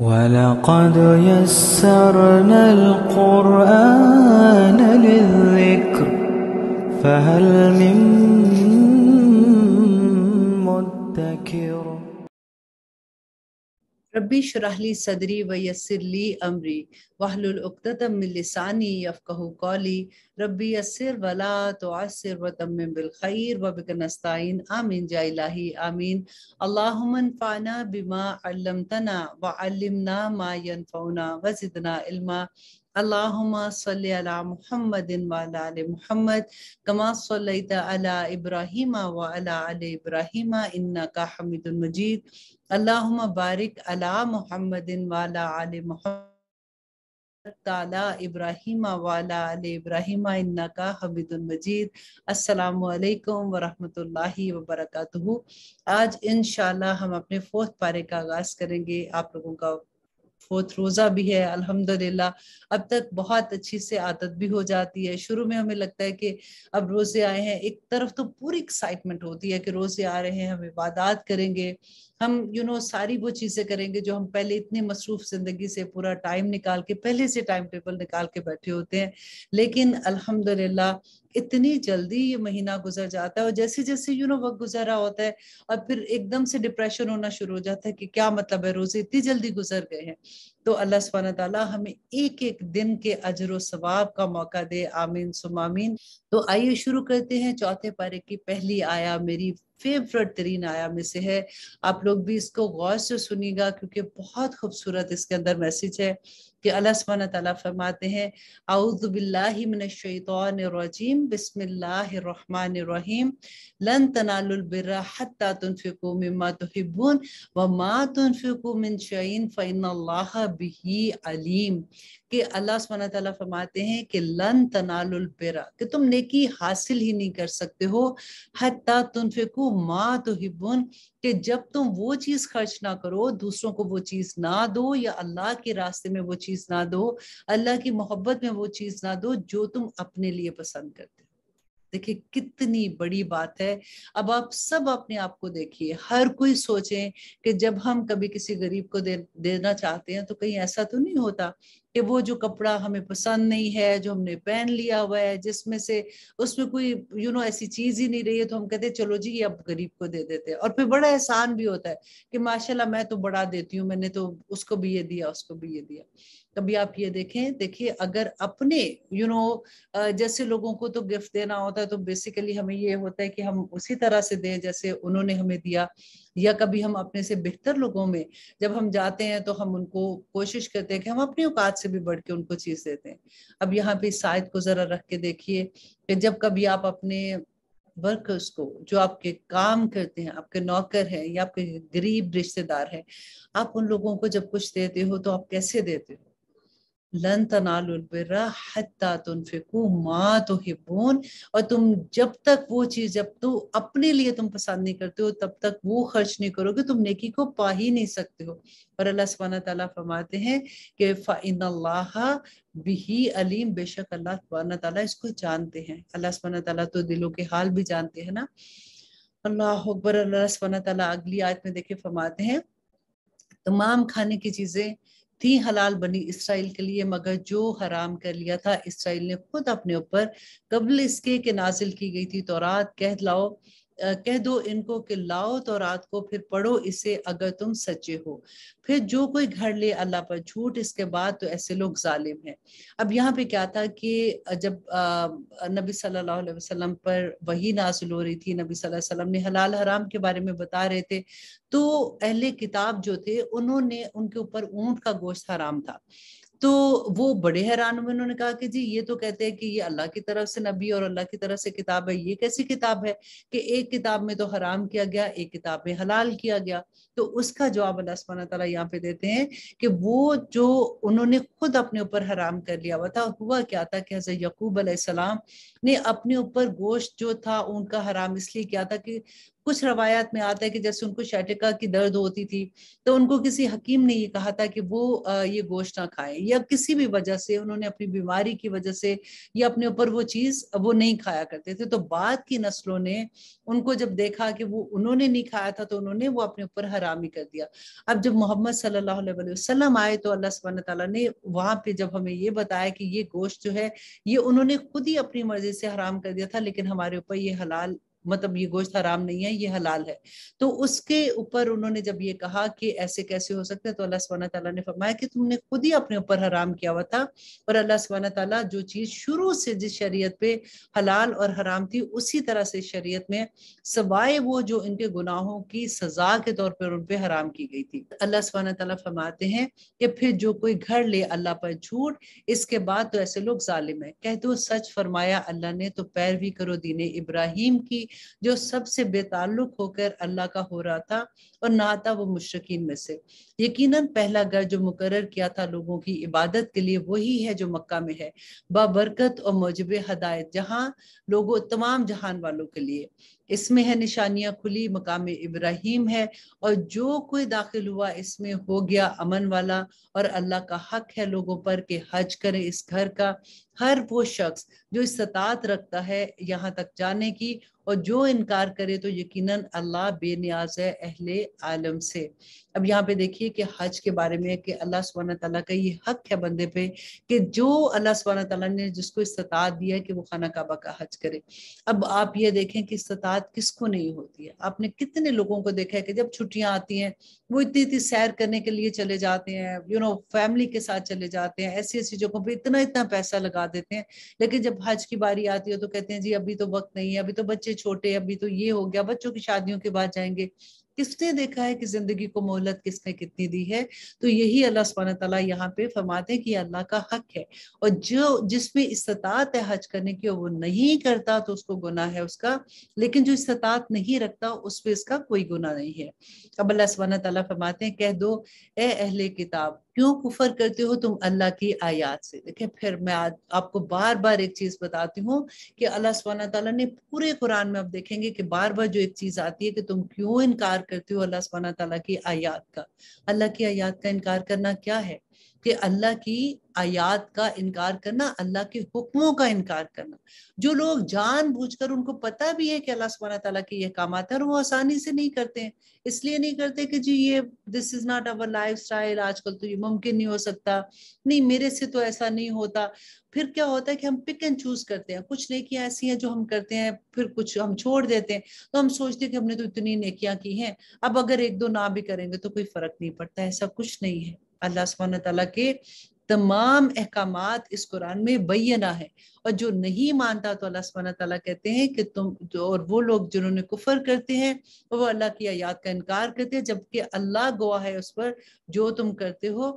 ولقد يسرنا القرآن للذكر فهل من ربي اشرح لي صدري ويسر لي أمري واحلل عقدة من لساني يفقه قولي ربي يسر ولا تعسر وتمم بالخير وبك نستعين آمين يا إلهي آمين اللهم انفعنا بما علمتنا وعلمنا ما ينفعنا وزدنا علما اللهم صل على محمد وعلى ال محمد كما صليت على ابراهيم وعلى ال ابراهيم انك حميد مجيد अल्लाह बारिक अला मुहमदिन वाला आल ताला इब्राहिम वाला आल इब्राहिम इन्ना का हमीदुल मजीद अस्सलाम वरहमतुल्लाहि वबरकatuह आज इंशाल्लाह हम अपने फोर्थ पारे का आगाज़ करेंगे आप लोगों का फोर्थ रोज़ा भी है अल्हम्दुलिल्लाह अब तक बहुत अच्छी से आदत भी हो जाती है शुरू में हमें लगता है कि अब रोज़े आए हैं एक तरफ तो पूरी एक्साइटमेंट होती है कि रोज़े आ रहे हैं हम इबादत करेंगे हम यू you नो know, सारी वो चीजें करेंगे जो हम पहले इतने मसरूफ जिंदगी से पूरा टाइम निकाल के पहले से टाइम टेबल निकाल के बैठे होते हैं लेकिन अल्हम्दुलिल्लाह इतनी जल्दी ये महीना गुजर जाता है और जैसे जैसे यू नो वक्त गुजरा होता है और फिर एकदम से डिप्रेशन होना शुरू हो जाता है कि क्या मतलब है रोजे इतनी जल्दी गुजर गए हैं तो अल्लाह सुबहाना तला हमें एक एक दिन के अजर सवाब का मौका दे आमीन सुमामीन तो आइए शुरू करते हैं चौथे पारे की पहली आया मेरी फेवरेट तरीन आया में से है आप लोग भी इसको गौर से सुनिएगा क्योंकि बहुत खूबसूरत इसके अंदर मैसेज है कि अल्लाह सुबहाना तला फरमाते हैं आउदबिल्लाशैतरजीम बसमिल्लाम लन तनालबिर्रा हत्ता तुनफ़िको मम्मा तहिबुन व मा तुनफ़िको मिन शैन फ़ैन बिही अलीम कि अल्लाह सुबहाना तला फरमाते हैं कि लन तनालबिरा कि तुम नेकी हासिल ही नहीं कर सकते हो हता तुन फिकू माँ तो हिबुन कि जब तुम वो चीज़ खर्च ना करो दूसरों को वो चीज़ ना दो या अल्लाह के रास्ते में वो चीज़ ना दो अल्लाह की मोहब्बत में वो चीज़ ना दो जो तुम अपने लिए पसंद करते हो देखिए कितनी बड़ी बात है अब आप सब अपने आप को देखिए हर कोई सोचे कि जब हम कभी किसी गरीब को दे देना चाहते हैं तो कहीं ऐसा तो नहीं होता कि वो जो कपड़ा हमें पसंद नहीं है जो हमने पहन लिया हुआ है जिसमें से उसमें कोई यू you नो know, ऐसी चीज ही नहीं रही है तो हम कहते चलो जी ये अब गरीब को दे देते हैं और फिर बड़ा एहसान भी होता है कि माशाल्लाह मैं तो बड़ा देती हूँ मैंने तो उसको भी ये दिया उसको भी ये दिया कभी आप ये देखें देखिए अगर अपने यू you नो know, जैसे लोगों को तो गिफ्ट देना होता है तो बेसिकली हमें ये होता है कि हम उसी तरह से दें जैसे उन्होंने हमें दिया या कभी हम अपने से बेहतर लोगों में जब हम जाते हैं तो हम उनको कोशिश करते हैं कि हम अपनी औकात से भी बढ़ के उनको चीज देते हैं अब यहाँ पे शायद को जरा रख के देखिए कि जब कभी आप अपने वर्कर्स को जो आपके काम करते हैं आपके नौकर हैं या आपके गरीब रिश्तेदार हैं आप उन लोगों को जब कुछ देते हो तो आप कैसे देते हो लन तनाल हत्ता तुनफिकू माँ तो हिब्बोन और तुम जब तक वो चीज जब तो अपने लिए तुम पसंद नहीं करते हो तब तक वो खर्च नहीं करोगे तुम नेकी को पा ही नहीं सकते हो और अल्लाह सुबहाना तआला फरमाते हैं कि फ़ाइन अल्लाह बिही अलीम बेशक अल्लाह सुबहाना तआला इसको जानते हैं अल्लाह सुबहाना तआला तो दिलों के हाल भी जानते हैं ना अल्लाह अकबर अल्लाह सुबहाना तआला अगली आयत में देखे फरमाते हैं तमाम खाने की चीजें थी हलाल बनी इसराइल के लिए मगर जो हराम कर लिया था इसराइल ने खुद अपने ऊपर कबल इसके के नाजिल की गई थी तो रात कह लाओ कह दो इनको कि लाओ तो रात को फिर पढ़ो इसे अगर तुम सच्चे हो फिर जो कोई घर ले अल्लाह पर झूठ इसके बाद तो ऐसे लोग जालिम हैं अब यहाँ पे क्या था कि जब नबी सल्लल्लाहु अलैहि वसल्लम पर वही नाजुल हो रही थी नबी सल्लल्लाहु अलैहि वसल्लम ने हलाल हराम के बारे में बता रहे थे तो अहले किताब जो थे उन्होंने उनके ऊपर ऊंट का गोश्त हराम था तो वो बड़े हैरान हुए उन्होंने कहा कि जी ये तो कहते हैं कि ये अल्लाह की तरफ से नबी और अल्लाह की तरफ से किताब है ये कैसी किताब है कि एक किताब में तो हराम किया गया एक किताब में हलाल किया गया तो उसका जवाब अल्लाह सुबहाना तला यहाँ पे देते हैं कि वो जो उन्होंने खुद अपने ऊपर हराम कर लिया हुआ था हुआ क्या था कि हजरत यकूब अलैहिस्सलाम ने अपने ऊपर गोश्त जो था उनका हराम इसलिए किया था कि कुछ रवायात में आता है कि जैसे उनको शैटिका की दर्द होती थी तो उनको किसी हकीम ने ये कहा था कि वो ये गोश्त ना खाए या किसी भी वजह से उन्होंने अपनी बीमारी की वजह से या अपने ऊपर वो चीज़ वो नहीं खाया करते थे तो बाद की नस्लों ने उनको जब देखा कि वो उन्होंने नहीं खाया था तो उन्होंने वो अपने ऊपर हरामी कर दिया अब जब मोहम्मद सल्लल्लाहु अलैहि वसल्लम आए तो अल्लाह सुबहान तला ने वहां पे जब हमें ये बताया कि ये गोश्त जो है ये उन्होंने खुद ही अपनी मर्जी से हराम कर दिया था लेकिन हमारे ऊपर ये हलाल मतलब ये गोश्त हराम नहीं है ये हलाल है तो उसके ऊपर उन्होंने जब ये कहा कि ऐसे कैसे हो सकते हैं तो अल्लाह सुबहाना तला ने फरमाया कि तुमने खुद ही अपने ऊपर हराम किया हुआ था और अल्लाह सुबहाना तला जो चीज़ शुरू से जिस शरीयत पे हलाल और हराम थी उसी तरह से शरीयत में सवाए वो जो इनके गुनाहों की सजा के तौर पर उन पर हराम की गई थी अल्लाह सुबहाना तला फरमाते हैं कि फिर जो कोई घर ले अल्लाह पर झूठ इसके बाद तो ऐसे लोग जालिम है कह दो तो सच फरमाया अल्लाह ने तो पैरवी करो दीन इब्राहिम की जो सबसे बेताल्लुक होकर अल्लाह का हो रहा था और ना था वो मुश्किन में से यकीनन पहला घर जो मुकर किया था लोगों की इबादत के लिए वही है जो मक्का में है बाबरकत और मौजब हदायत जहाँ लोगों तमाम जहान वालों के लिए इसमें है निशानियां खुली मकाम इब्राहिम है और जो कोई दाखिल हुआ इसमें हो गया अमन वाला और अल्लाह का हक है लोगों पर कि हज करें इस घर का हर वो शख्स जो इस्तात रखता है यहाँ तक जाने की और जो इनकार करे तो यकीनन अल्लाह बेनियाज है अहले आलम से अब यहाँ पे देखिए कि हज के बारे में कि अल्लाह सुबहान तला का ये हक है बंदे पे कि जो अल्लाह सुबहान तला ने जिसको इस्तात दिया है कि वो खाना काबा का हज करे अब आप ये देखें कि इस्तात किसको नहीं होती है आपने कितने लोगों को देखा है कि जब छुट्टियां आती हैं वो इतनी इतनी सैर करने के लिए चले जाते हैं यू नो फैमिली के साथ चले जाते हैं ऐसी ऐसी जगहों पर इतना इतना पैसा लगा देते हैं लेकिन जब हज की बारी आती है तो कहते हैं जी अभी तो वक्त नहीं है अभी तो बच्चे छोटे अभी तो ये हो गया बच्चों की शादियों के बाद जाएंगे किसने देखा है कि जिंदगी को मोहलत किसने कितनी दी है तो यही अल्लाह सुबहान तला यहाँ पे फरमाते हैं कि अल्लाह का हक है और जो जिसमें इस्तात है हज करने की और वो नहीं करता तो उसको गुना है उसका लेकिन जो इस्तात नहीं रखता उस पर इसका कोई गुना नहीं है अब अल्लाह सुबहान तला फरमाते हैं कह दो ए अहले किताब क्यों कुफर करते हो तुम अल्लाह की आयात से देखें फिर मैं आज आपको बार बार एक चीज बताती हूँ कि अल्लाह सुबहाना तला ने पूरे कुरान में आप देखेंगे कि बार बार जो एक चीज आती है कि तुम क्यों इनकार करते हो अल्लाह सुबहाना तला की आयात का अल्लाह की आयात का इनकार करना क्या है कि अल्लाह की आयात का इनकार करना अल्लाह के हुक्मों का इनकार करना जो लोग जान बूझ कर उनको पता भी है कि अल्लाह सुबह तला के ये काम आता है और वो आसानी से नहीं करते हैं इसलिए नहीं करते कि जी ये this is not our lifestyle आजकल तो ये मुमकिन नहीं हो सकता नहीं मेरे से तो ऐसा नहीं होता फिर क्या होता है कि हम पिक एंड चूज करते हैं कुछ नेकियां ऐसी हैं जो हम करते हैं फिर कुछ हम छोड़ देते हैं तो हम सोचते हैं कि हमने तो इतनी नेकियां की हैं अब अगर एक दो ना भी करेंगे तो कोई फर्क नहीं पड़ता ऐसा कुछ नहीं है अल्लाह सुबहान तला के तमाम अहकाम इस कुरान में बैना है और जो नहीं मानता तो अल्लाह सुबहाना तला कहते हैं कि तुम और वो लोग जिन्होंने कुफर करते हैं वो अल्लाह की आयात का इनकार करते हैं जबकि अल्लाह गवाह है उस पर जो तुम करते हो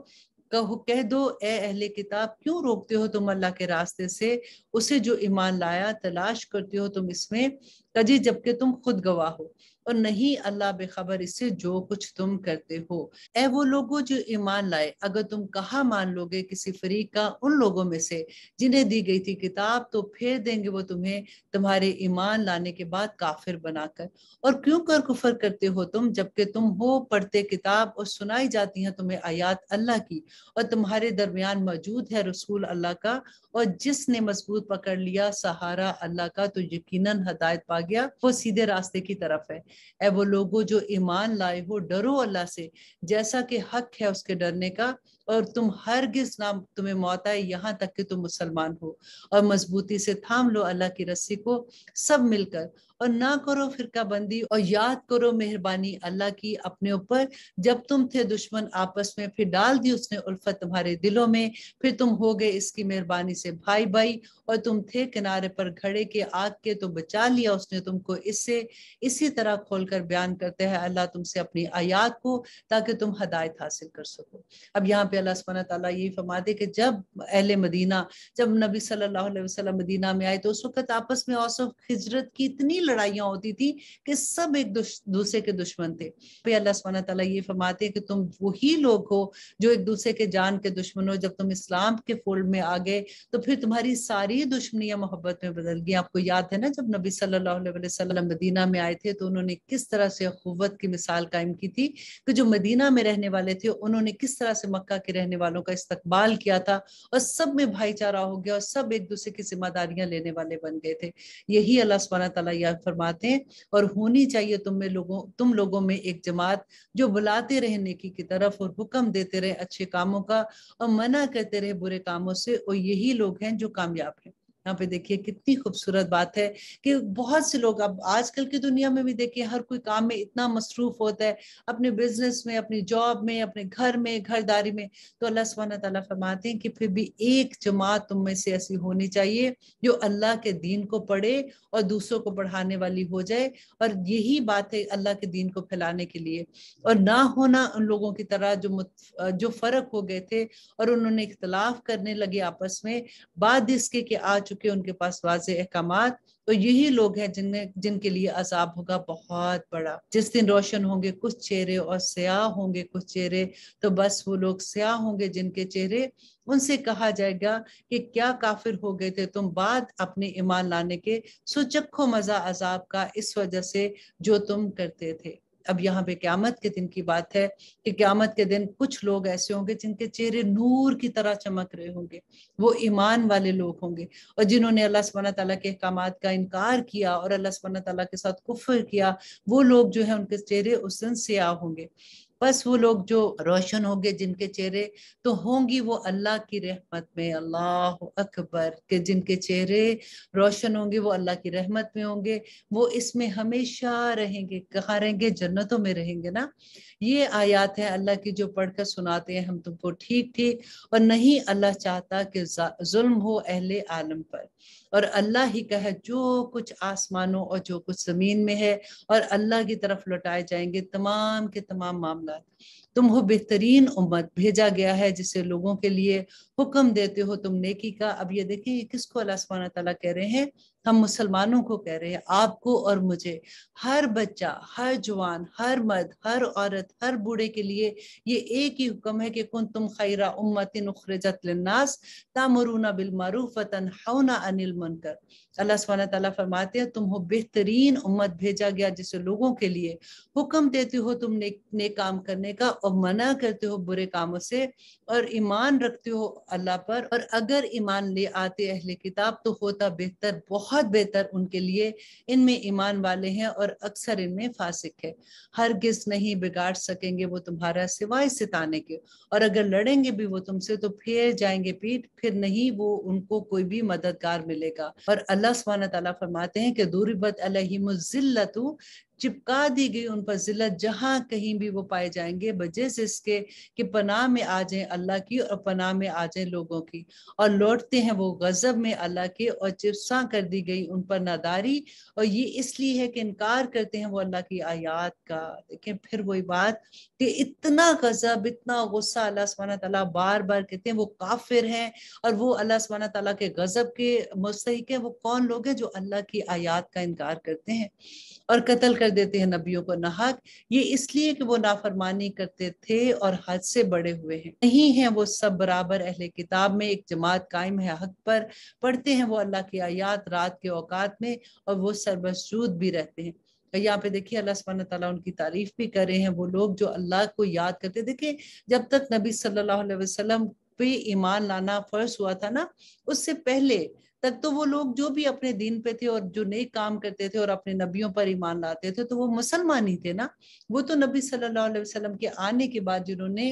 कहो कह दो ए अहले किताब क्यों रोकते हो तुम अल्लाह के रास्ते से उसे जो ईमान लाया तलाश करते हो तुम इसमें कजी जबकि तुम खुद गवाह हो और नहीं अल्लाह बेखबर इससे जो कुछ तुम करते हो ऐ वो लोगो जो ईमान लाए अगर तुम कहा मान लोगे किसी फरीक का उन लोगों में से जिन्हें दी गई थी किताब तो फेर देंगे वो तुम्हें तुम्हारे ईमान लाने के बाद काफिर बनाकर और क्यों कर कुफर करते हो तुम जबकि तुम हो पढ़ते किताब और सुनाई जाती है तुम्हें आयात अल्लाह की और तुम्हारे दरमियान मौजूद है रसूल अल्लाह का और जिसने मजबूत पकड़ लिया सहारा अल्लाह का तो यकीनन हदायत पा गया वो सीधे रास्ते की तरफ है ऐ वो लोगो जो ईमान लाए हो डरो अल्लाह से जैसा कि हक है उसके डरने का और तुम हर गिज नाम तुम्हें मौत आए यहाँ तक कि तुम मुसलमान हो और मजबूती से थाम लो अल्लाह की रस्सी को सब मिलकर और ना करो फिरका बंदी और याद करो मेहरबानी अल्लाह की अपने ऊपर जब तुम थे दुश्मन आपस में फिर डाल दी उसने उल्फत तुम्हारे दिलों में फिर तुम हो गए इसकी मेहरबानी से भाई भाई और तुम थे किनारे पर घड़े के आग के तो बचा लिया उसने तुमको इससे इसी तरह खोल कर बयान करते हैं अल्लाह तुमसे अपनी आयात को ताकि तुम हदायत हासिल कर सको अब यहाँ पे अल्लाह सुबहाना ताला यही फरमाते कि जब अहल मदीना जब नबी सल्लल्लाहु अलैहि वसल्लम मदीना में आए तो उस वक्त आपस में औसफ हिजरत की इतनी लड़ाइयाँ होती थी कि सब एक दूसरे के दुश्मन थे फिर अल्लाह सुबह तला ये फरमाते हैं कि तुम वही लोग हो जो एक दूसरे के जान के दुश्मन हो जब तुम इस्लाम के फोल्ड में आ गए तो फिर तुम्हारी सारी दुश्मनियाँ मोहब्बत में बदल गई आपको याद है ना जब नबी सल्ला मदीना में आए थे तो उन्होंने किस तरह से अखुवत की मिसाल कायम की थी कि जो मदीना में रहने वाले थे उन्होंने किस तरह से मक्का के रहने वालों का इस्तकबाल किया था और सब में भाईचारा हो गया और सब एक दूसरे की जिम्मेदारियां लेने वाले बन गए थे यही अल्लाह सुबह तला फरमाते हैं और होनी चाहिए तुम में लोगों तुम लोगों में एक जमात जो बुलाते रहे नेकी की तरफ और हुक्म देते रहे अच्छे कामों का और मना करते रहे बुरे कामों से और यही लोग हैं जो कामयाब हैं यहाँ पे देखिए कितनी खूबसूरत बात है कि बहुत से लोग अब आजकल की दुनिया में भी देखिए हर कोई काम में इतना मसरूफ होता है अपने बिजनेस में अपनी जॉब में अपने घर में घरदारी में तो अल्लाह सुबहाना तला फरमाते हैं कि फिर भी एक जमात तुम में से ऐसी होनी चाहिए जो अल्लाह के दीन को पढ़े और दूसरों को पढ़ाने वाली हो जाए और यही बात है अल्लाह के दीन को फैलाने के लिए और ना होना उन लोगों की तरह जो जो फर्क हो गए थे और उन्होंने इख्तलाफ करने लगे आपस में बाद इसके कि आज चुके उनके पास वाज अहकाम तो यही लोग हैं जिनमें जिनके लिए अजाब होगा बहुत बड़ा जिस दिन रोशन होंगे कुछ चेहरे और स्याह होंगे कुछ चेहरे तो बस वो लोग स्याह होंगे जिनके चेहरे उनसे कहा जाएगा कि क्या काफिर हो गए थे तुम बाद अपने ईमान लाने के सुचखो मजा अजाब का इस वजह से जो तुम करते थे अब यहाँ पे क्यामत के दिन की बात है कि क्यामत के दिन कुछ लोग ऐसे होंगे जिनके चेहरे नूर की तरह चमक रहे होंगे वो ईमान वाले लोग होंगे और जिन्होंने अल्लाह सुबहाना तला के अहकाम का इनकार किया और अल्लाह सुबहाना तला के साथ कुफर किया वो लोग जो है उनके चेहरे उस दिन स्याह होंगे बस वो लोग जो रोशन हो गए जिनके चेहरे तो होंगी वो अल्लाह की रहमत में अल्लाह अकबर के जिनके चेहरे रोशन होंगे वो अल्लाह की रहमत में होंगे वो इसमें हमेशा रहेंगे कहाँ रहेंगे जन्नतों में रहेंगे ना ये आयात है अल्लाह की जो पढ़कर सुनाते हैं हम तुमको ठीक ठीक और नहीं अल्लाह चाहता कि जुल्म हो अहले आलम पर और अल्लाह ही का है जो कुछ आसमानों और जो कुछ ज़मीन में है और अल्लाह की तरफ लौटाए जाएंगे तमाम के तमाम मामला तुम हो बेहतरीन उम्मत भेजा गया है जिसे लोगों के लिए हुक्म देते हो तुम नेकी का अब ये देखिए ये किसको अल्लाह सुबहाना तला कह रहे हैं हम मुसलमानों को कह रहे हैं आपको और मुझे हर बच्चा हर जवान हर मर्द हर औरत हर बूढ़े के लिए ये एक ही हुक्म है कि कुन तुम खैरा उम्मतिन उखरजत लन्नास तामरुना बिल मारूफ वतन हौना अनिल मुनकर अल्लाह सुबहाना तला फरमाते हैं तुम हो बेहतरीन उम्मत भेजा गया जिसे लोगों के लिए हुक्म देते हो तुम ने, ने काम करने का और मना करते हो बुरे कामों से और ईमान रखते हो अल्लाह पर और अगर ईमान ले आते अहले किताब तो होता बेहतर बहुत बेहतर उनके लिए इनमें ईमान वाले हैं और अक्सर इनमें फासिक है हर किस नहीं बिगाड़ सकेंगे वो तुम्हारा सिवाय सिताने के और अगर लड़ेंगे भी वो तुमसे तो फिर जाएंगे पीठ फिर नहीं वो उनको कोई भी मददगार मिलेगा और अल्लाह सुबहाना तला फरमाते हैं कि दूरबत अलहिमज़िल्लतु चिपका दी गई उन पर जिलत जहां कहीं भी वो पाए जाएंगे वजह से इसके कि पनाह में आ जाए अल्लाह की और पनाह में आ जाए लोगों की और लौटते हैं वो गजब में अल्लाह के और चिपसा कर दी गई उन पर नादारी और ये इसलिए है कि इनकार करते हैं वो अल्लाह की आयात का देखें फिर वही बात कि इतना गजब इतना गुस्सा अल्लाह सुबहाना तला बार बार कहते हैं वो काफिर हैं और वो अल्लाह सुबहाना तला के गजब के मुस्तक है वो कौन लोग हैं जो अल्लाह की आयात का इनकार करते हैं और कत्ल कर देते हैं नबियों को नाहक ये इसलिए कि वो नाफरमानी करते थे और हद से बड़े हुए हैं नहीं है वो सब बराबर अहले किताब में एक जमात कायम है हक पर पढ़ते हैं वो अल्लाह की आयात रात के औकात में और वो सरबसूद भी रहते हैं यहाँ पे देखिए अल्लाह सुबहाना ताला उनकी तारीफ भी कर रहे हैं वो लोग जो अल्लाह को याद करते देखिए जब तक नबी सल्लल्लाहु अलैहि वसल्लम पे ईमान लाना फर्ज हुआ था ना उससे पहले तक तो वो लोग जो भी अपने दिन पे थे और जो नए काम करते थे और अपने नबियों पर ईमान लाते थे तो वो मुसलमान ही थे ना वो तो नबी सल्लल्लाहु अलैहि वसल्लम के आने के बाद जिन्होंने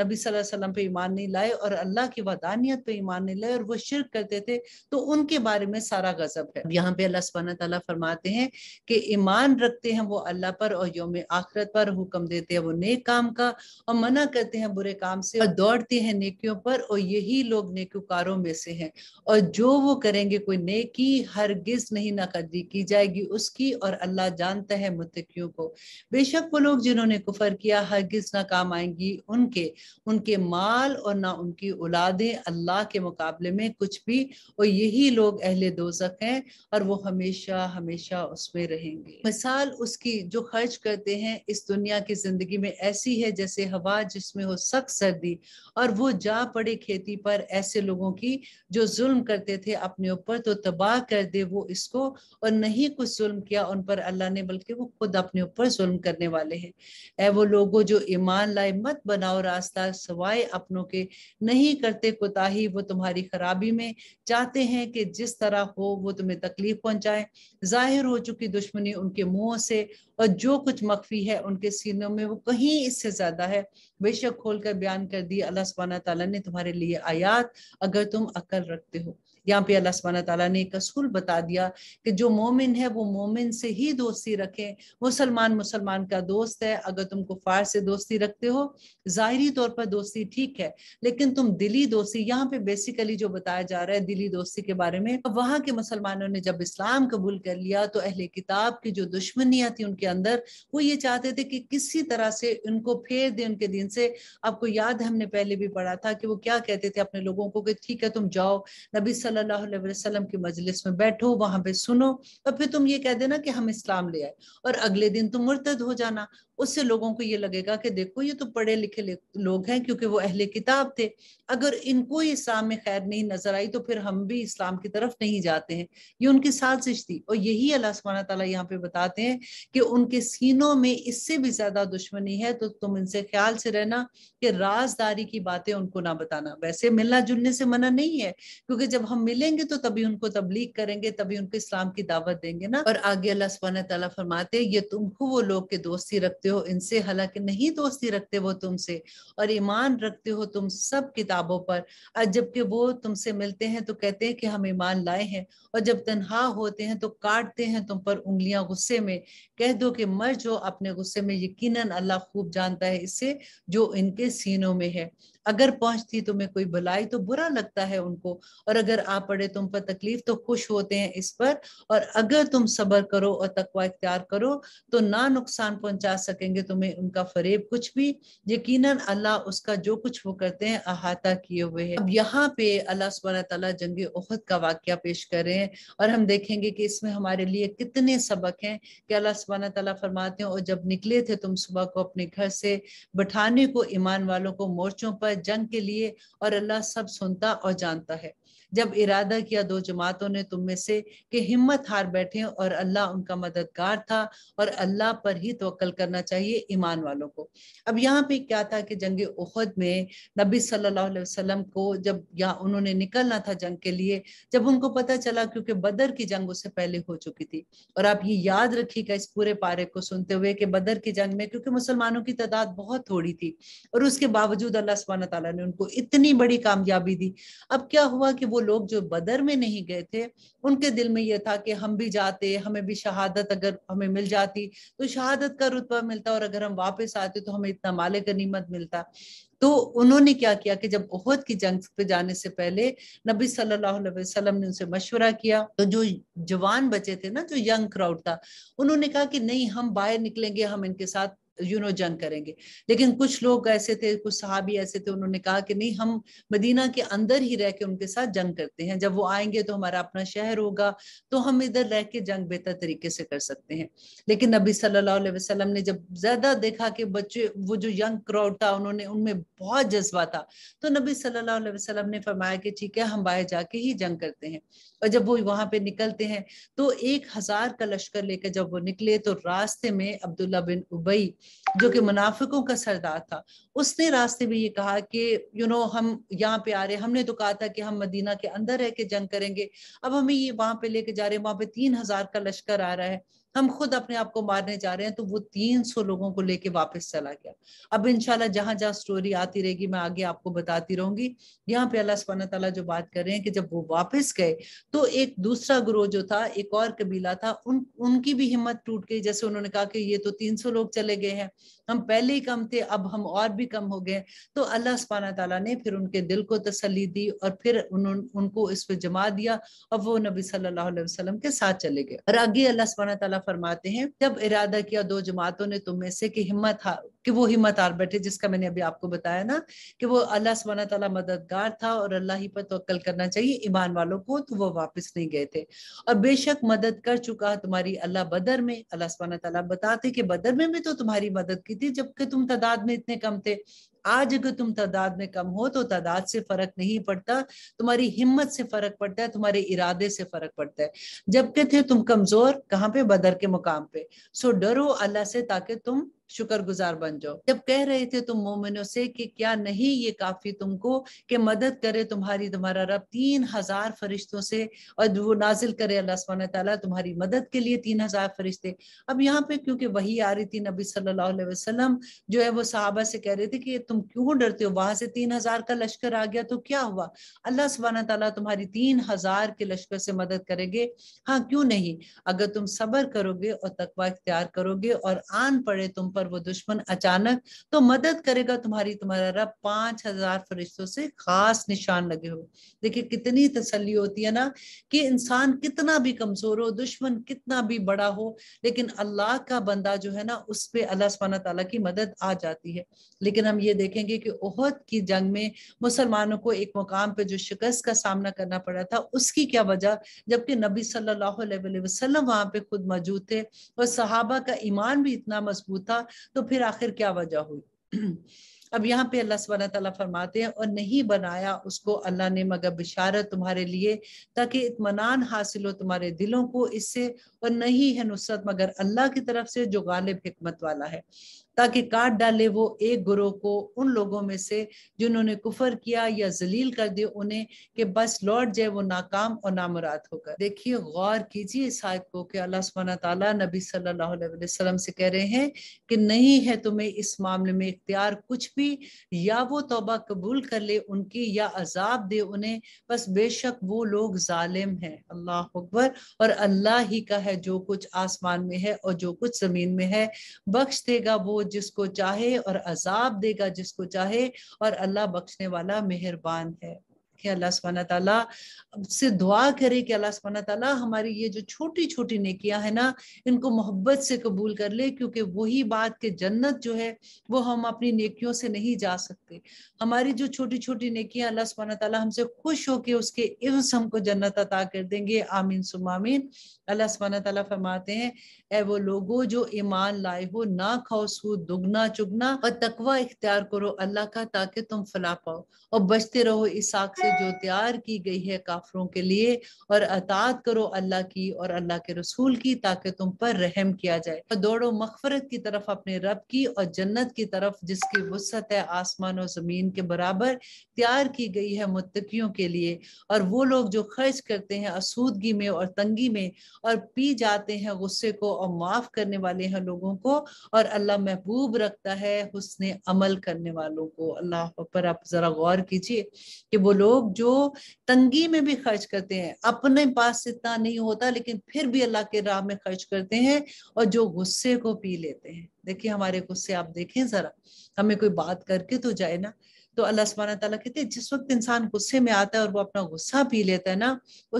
नबी सल्लल्लाहु अलैहि वसल्लम पे ईमान नहीं लाए और अल्लाह की वदानियत पे ईमान नहीं लाए और वो शिरक करते थे तो उनके बारे में सारा गजब है यहाँ पे अल्लाह सुबहाना तला फरमाते हैं कि ईमान रखते हैं वो अल्लाह पर और योम आखरत पर हुक्म देते हैं वो नेक काम का और मना करते हैं बुरे काम से और दौड़ते हैं नेकियों पर और यही लोग नेकुकारों में से हैं और जो वो करेंगे कोई नेकी हरगिज नहीं नकदी की जाएगी उसकी और अल्लाह जानता है मुतकियों को बेशक वो लोग जिन्होंने कुफर किया हरगिज ना काम आएंगी उनके उनके माल और ना उनकी औलादे अल्लाह के मुकाबले में कुछ भी और यही लोग अहले दोजक हैं और वो हमेशा हमेशा उसमें रहेंगे मिसाल उसकी जो खर्च करते हैं इस दुनिया की जिंदगी में ऐसी है जैसे हवा जिसमें हो सख्त सर्दी और वो जा पड़े खेती पर ऐसे लोगों की जो जुल्म करते थे अपने ऊपर तो तबाह कर दे वो इसको और नहीं कुछ जुल्म किया उन पर अल्लाह ने बल्कि वो खुद अपने ऊपर जुल्म करने वाले हैं ऐ वो लोगों जो ईमान लाए मत बनाओ रास्ता सवाए अपनों के नहीं करते कोताही वो तुम्हारी खराबी में चाहते हैं कि जिस तरह हो वो तुम्हें तकलीफ पहुंचाए जाहिर हो चुकी दुश्मनी उनके मुंह से और जो कुछ मखफी है उनके सीनों में वो कहीं इससे ज्यादा है बेशक खोलकर बयान कर दिए अल्लाह सुबहाना तला ने तुम्हारे लिए आयात अगर तुम अकल रखते हो यहाँ पे अल्लाह सुबहाना तला ने एक असूल बता दिया कि जो मोमिन है वो मोमिन से ही दोस्ती रखें मुसलमान मुसलमान का दोस्त है अगर तुम कुफार से दोस्ती रखते हो ज़ाहरी तौर पर दोस्ती ठीक है लेकिन तुम दिली दोस्ती यहाँ पे बेसिकली जो बताया जा रहा है दिली दोस्ती के बारे में वहां के मुसलमानों ने जब इस्लाम कबूल कर लिया तो अहले किताब की जो दुश्मनियाँ थी उनके अंदर वो ये चाहते थे कि किसी तरह से उनको फेर दे उनके दिन से आपको याद हमने पहले भी पढ़ा था कि वो क्या कहते थे अपने लोगों को कि ठीक है तुम जाओ नबी सल सल्लल्लाहु अलैहि वसल्लम की मजलिस में बैठो वहां पे सुनो और फिर तुम ये कह देना कि हम इस्लाम ले आए और अगले दिन तुम मुर्तद हो जाना उससे लोगों को ये लगेगा कि देखो ये तो पढ़े लिखे लोग हैं क्योंकि वो अहले किताब थे अगर इनको इस्लाम में खैर नहीं नजर आई तो फिर हम भी इस्लाम की तरफ नहीं जाते हैं ये उनकी साजिश थी और यही अल्लाह सुबहाना तला यहाँ पे बताते हैं कि उनके सीनों में इससे भी ज्यादा दुश्मनी है तो तुम इनसे ख्याल से रहना कि राजदारी की बातें उनको ना बताना वैसे मिलना जुलने से मना नहीं है क्योंकि जब हम मिलेंगे तो तभी उनको तबलीग करेंगे तभी उनको इस्लाम की दावत देंगे ना और आगे अल्लाह सुबहान तला फरमाते ये तुमको वो लोग के दोस्ती रखते हो इनसे हालांकि नहीं दोस्ती रखते वो तुमसे और ईमान रखते हो तुम सब किताबों पर जबकि वो तुमसे मिलते हैं तो कहते हैं कि हम ईमान लाए हैं और जब तनहा होते हैं तो काटते हैं तुम पर उंगलियां गुस्से में कह दो कि मर जो अपने गुस्से में यकीनन अल्लाह खूब जानता है इससे जो इनके सीनों में है अगर पहुंचती तुम्हें कोई बुलाई तो बुरा लगता है उनको और अगर आ पड़े तुम पर तकलीफ तो खुश होते हैं इस पर और अगर तुम सबर करो और तकवा इख्तियार करो तो ना नुकसान पहुंचा सकेंगे तुम्हें उनका फरेब कुछ भी यकीनन अल्लाह उसका जो कुछ वो करते हैं अहाता किए हुए है अब यहाँ पे अल्लाह सुबह तला जंग उहद का वाक्य पेश कर रहे हैं और हम देखेंगे कि इसमें हमारे लिए कितने सबक हैं कि अल्लाह सुबह तला फरमाते हैं और जब निकले थे तुम सुबह को अपने घर से बैठाने को ईमान वालों को मोर्चों पर जंग के लिए और अल्लाह सब सुनता और जानता है जब इरादा किया दो जमातों ने तुम में से कि हिम्मत हार बैठे और अल्लाह उनका मददगार था और अल्लाह पर ही तोल करना चाहिए ईमान वालों को अब यहाँ पे क्या था कि जंग उहद में नबी सल्लल्लाहु अलैहि वसल्लम को जब या उन्होंने निकलना था जंग के लिए जब उनको पता चला क्योंकि बदर की जंग उससे पहले हो चुकी थी और आप ये याद रखिएगा इस पूरे पारे को सुनते हुए कि बदर की जंग में क्योंकि मुसलमानों की तादाद बहुत थोड़ी थी और उसके बावजूद अल्लाह सुबहाना ने उनको इतनी बड़ी कामयाबी दी अब क्या हुआ कि वो वो लोग जो बदर में नहीं गए थे उनके दिल में यह था कि हम भी जाते हमें भी शहादत अगर हमें मिल जाती तो शहादत का रुतबा मिलता और अगर हम वापस आते तो हमें इतना माले गनीमत मिलता तो उन्होंने क्या किया कि जब ओहद की जंग पे जाने से पहले नबी सल्लल्लाहु अलैहि वसल्लम ने उनसे मशवरा किया तो जो जवान बचे थे ना जो यंग क्राउड था उन्होंने कहा कि नहीं हम बाहर निकलेंगे हम इनके साथ यू नो जंग करेंगे लेकिन कुछ लोग ऐसे थे कुछ साहबी ऐसे थे उन्होंने कहा कि नहीं हम मदीना के अंदर ही रह के उनके साथ जंग करते हैं जब वो आएंगे तो हमारा अपना शहर होगा तो हम इधर रह के जंग बेहतर तरीके से कर सकते हैं लेकिन नबी सल्लल्लाहु अलैहि वसल्लम ने जब ज्यादा देखा कि बच्चे वो जो यंग क्राउड था उन्होंने उनमें बहुत जज्बा था तो नबी सल्लल्लाहु अलैहि वसल्लम ने फरमाया कि ठीक है हम बाहर जाके ही जंग करते हैं और जब वो वहां पे निकलते हैं तो एक हजार का लश्कर लेकर जब वो निकले तो रास्ते में अब्दुल्ला बिन उबई जो कि मुनाफिकों का सरदार था उसने रास्ते में ये कहा कि यू नो हम यहाँ पे आ रहे हमने तो कहा था कि हम मदीना के अंदर रह के जंग करेंगे अब हमें ये वहां पे लेके जा रहे हैं वहां पे तीन हजार का लश्कर आ रहा है हम खुद अपने आप को मारने जा रहे हैं तो वो तीन सौ लोगों को लेके वापस चला गया अब इनशाला जहां जहां स्टोरी आती रहेगी मैं आगे आपको बताती रहूंगी यहाँ पे अल्लाह सुबहाना तला जो बात कर रहे हैं कि जब वो वापस गए तो एक दूसरा ग्रोह जो था एक और कबीला था उन उनकी भी हिम्मत टूट गई जैसे उन्होंने कहा कि ये तो तीन सौ लोग चले गए हैं हम पहले ही कम थे अब हम और भी कम हो गए तो अल्लाह सुबहाना तला ने फिर उनके दिल को तसली दी और फिर उन्होंने उनको इस पर जमा दिया और वो नबी सल्लल्लाहु अलैहि वसल्लम के साथ चले गए और आगे अल्लाह सुबहाना तला फरमाते हैं जब इरादा किया दो जमातों ने तुम में से कि हिम्मत कि वो हिम्मत हार बैठे जिसका मैंने अभी आपको बताया ना कि वो अल्लाह सब तला मददगार था और अल्लाह ही पर तोल करना चाहिए ईमान वालों को तो वो वापस नहीं गए थे और बेशक मदद कर चुका तुम्हारी अल्लाह बदर में अल्लाह सब तला बताते कि बदर में भी तो तुम्हारी मदद की थी जबकि तुम तादाद में इतने कम थे आज अगर तुम तादाद में कम हो तो तादाद से फर्क नहीं पड़ता तुम्हारी हिम्मत से फर्क पड़ता है तुम्हारे इरादे से फर्क पड़ता है जबकि थे तुम कमजोर कहाँ पे बदर के मुकाम पे सो डरो अल्लाह से ताकि तुम शुक्र गुजार बन जाओ जब कह रहे थे तुम मोमिनों से कि क्या नहीं ये काफी तुमको कि मदद करे तुम्हारी तुम्हारा रब तीन हजार फरिश्तों से और वो नाजिल करे अल्लाह सुबहान तला तुम्हारी मदद के लिए तीन हजार फरिश्ते अब यहाँ पे क्योंकि वही आ रही थी नबी सल्लल्लाहु अलैहि वसल्लम जो है वो साहबा से कह रहे थे कि तुम क्यों डरते हो वहां से तीन हजार का लश्कर आ गया तो क्या हुआ अल्लाह सुबहाना तला तुम्हारी तीन हजार के लश्कर से मदद करेंगे हाँ क्यों नहीं अगर तुम सबर करोगे और तकवा इख्तियार करोगे और आन पड़े तुम पर वो दुश्मन अचानक तो मदद करेगा तुम्हारी तुम्हारा रब पांच हजार फरिश्तों से खास निशान लगे हो देखिए कितनी तसली होती है ना कि इंसान कितना भी कमजोर हो दुश्मन कितना भी बड़ा हो लेकिन अल्लाह का बंदा जो है ना उस पर अल्लाह सुबहाना तला की मदद आ जाती है लेकिन हम ये देखेंगे कि ओहद की जंग में मुसलमानों को एक मुकाम पर जो शिकस्त का सामना करना पड़ा था उसकी क्या वजह जबकि नबी सल्लल्लाहु अलैहि वसल्लम वहां पे खुद मौजूद थे और सहाबा का ईमान भी इतना मजबूत था तो फिर आखिर क्या वजह हुई अब यहाँ पे अल्लाह सुबहाना तला फरमाते हैं और नहीं बनाया उसको अल्लाह ने मगर बिशारत तुम्हारे लिए ताकि इतमान हासिल हो तुम्हारे दिलों को इससे और नहीं है नुसरत मगर अल्लाह की तरफ से जो गालिब हमत वाला है ताकि काट डाले वो एक गुरु को उन लोगों में से जिन्होंने कुफर किया या जलील कर दिए उन्हें कि बस लौट जाए वो नाकाम और नामुराद होकर देखिए गौर कीजिए इस आयत को कि अल्लाह नबी सल्लल्लाहु अलैहि वसल्लम से कह रहे हैं कि नहीं है तुम्हें इस मामले में इख्तियार कुछ भी या वो तोबा कबूल कर ले उनकी या अजाब दे उन्हें बस बेशक वो लोग ज़ालिम है अल्लाह अकबर और अल्लाह ही का है जो कुछ आसमान में है और जो कुछ जमीन में है बख्श देगा वो जिसको चाहे और अजाब देगा जिसको चाहे और अल्लाह बख्शने वाला मेहरबान है रखें अल्लाह सुबहाना तला से दुआ करें कि अल्लाह सुबहाना तला हमारी ये जो छोटी छोटी नेकियां है ना इनको मोहब्बत से कबूल कर ले क्योंकि वही बात के जन्नत जो है वो हम अपनी नेकियों से नहीं जा सकते हमारी जो छोटी छोटी नेकियां अल्लाह सुबहाना तला हमसे खुश होकर उसके इव्स हमको जन्नत अता कर देंगे आमीन सुमामीन अल्लाह सुबहाना तला फरमाते हैं ए वो लोगो जो ईमान लाए हो ना खाओ सूद दुगना चुगना और तकवा इख्तियार करो अल्लाह का ताकि तुम फला पाओ और बचते रहो इस आग से जो तैयार की गई है काफरों के लिए और अतात करो अल्लाह की और अल्लाह के रसूल की ताकि तुम पर रहम किया जाए और दौड़ो मखफरत की तरफ अपने रब की और जन्नत की तरफ जिसकी वसत है आसमान और ज़मीन के बराबर तैयार की गई है मुतकियों के लिए और वो लोग जो खर्च करते हैं असूदगी में और तंगी में और पी जाते हैं गुस्से को और माफ़ करने वाले हैं लोगों को और अल्लाह महबूब रखता है उसने अमल करने वालों को अल्लाह पर आप ज़रा गौर कीजिए कि वो लोग लोग जो तंगी में भी खर्च करते हैं अपने पास इतना नहीं होता लेकिन फिर भी अल्लाह के राह में खर्च करते हैं और जो गुस्से को पी लेते हैं देखिए हमारे गुस्से आप देखें जरा हमें कोई बात करके तो जाए ना तो अल्लाह सुबहाना तला कहते हैं जिस वक्त इंसान गुस्से में आता है और वो अपना गुस्सा पी लेता है ना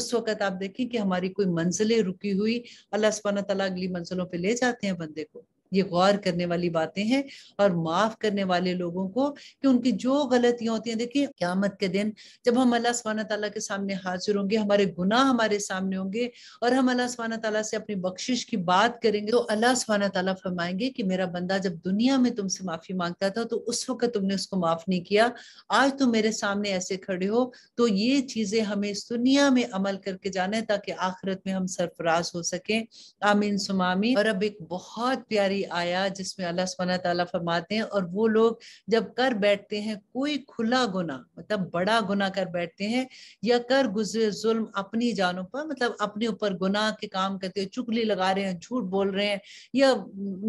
उस वक्त आप देखिए कि हमारी कोई मंजिलें रुकी हुई अल्लाह सुबहाना तला अगली मंजिलों पर ले जाते हैं बंदे को ये गौर करने वाली बातें हैं और माफ करने वाले लोगों को कि उनकी जो गलतियां होती हैं देखिए क्यामत के दिन जब हम अल्लाह सुबहाना तला के सामने हाजिर होंगे हमारे गुनाह हमारे सामने होंगे और हम अल्लाह सुबहाना तला से अपनी बख्शिश की बात करेंगे तो अल्लाह सुबहाना तला फरमाएंगे कि मेरा बंदा जब दुनिया में तुमसे माफी मांगता था तो उस वक्त तुमने उसको माफ नहीं किया आज तुम मेरे सामने ऐसे खड़े हो तो ये चीजें हमें इस दुनिया में अमल करके जाना है ताकि आखिरत में हम सरफराज हो सकें आमीन सुमामी और अब एक बहुत प्यारी भारी आया जिसमें अल्लाह सुबहाना तला फरमाते हैं और वो लोग जब कर बैठते हैं कोई खुला गुना मतलब बड़ा गुना कर बैठते हैं या कर गुजरे जुल्म अपनी जानों पर मतलब अपने ऊपर गुनाह के काम करते हैं चुगली लगा रहे हैं झूठ बोल रहे हैं या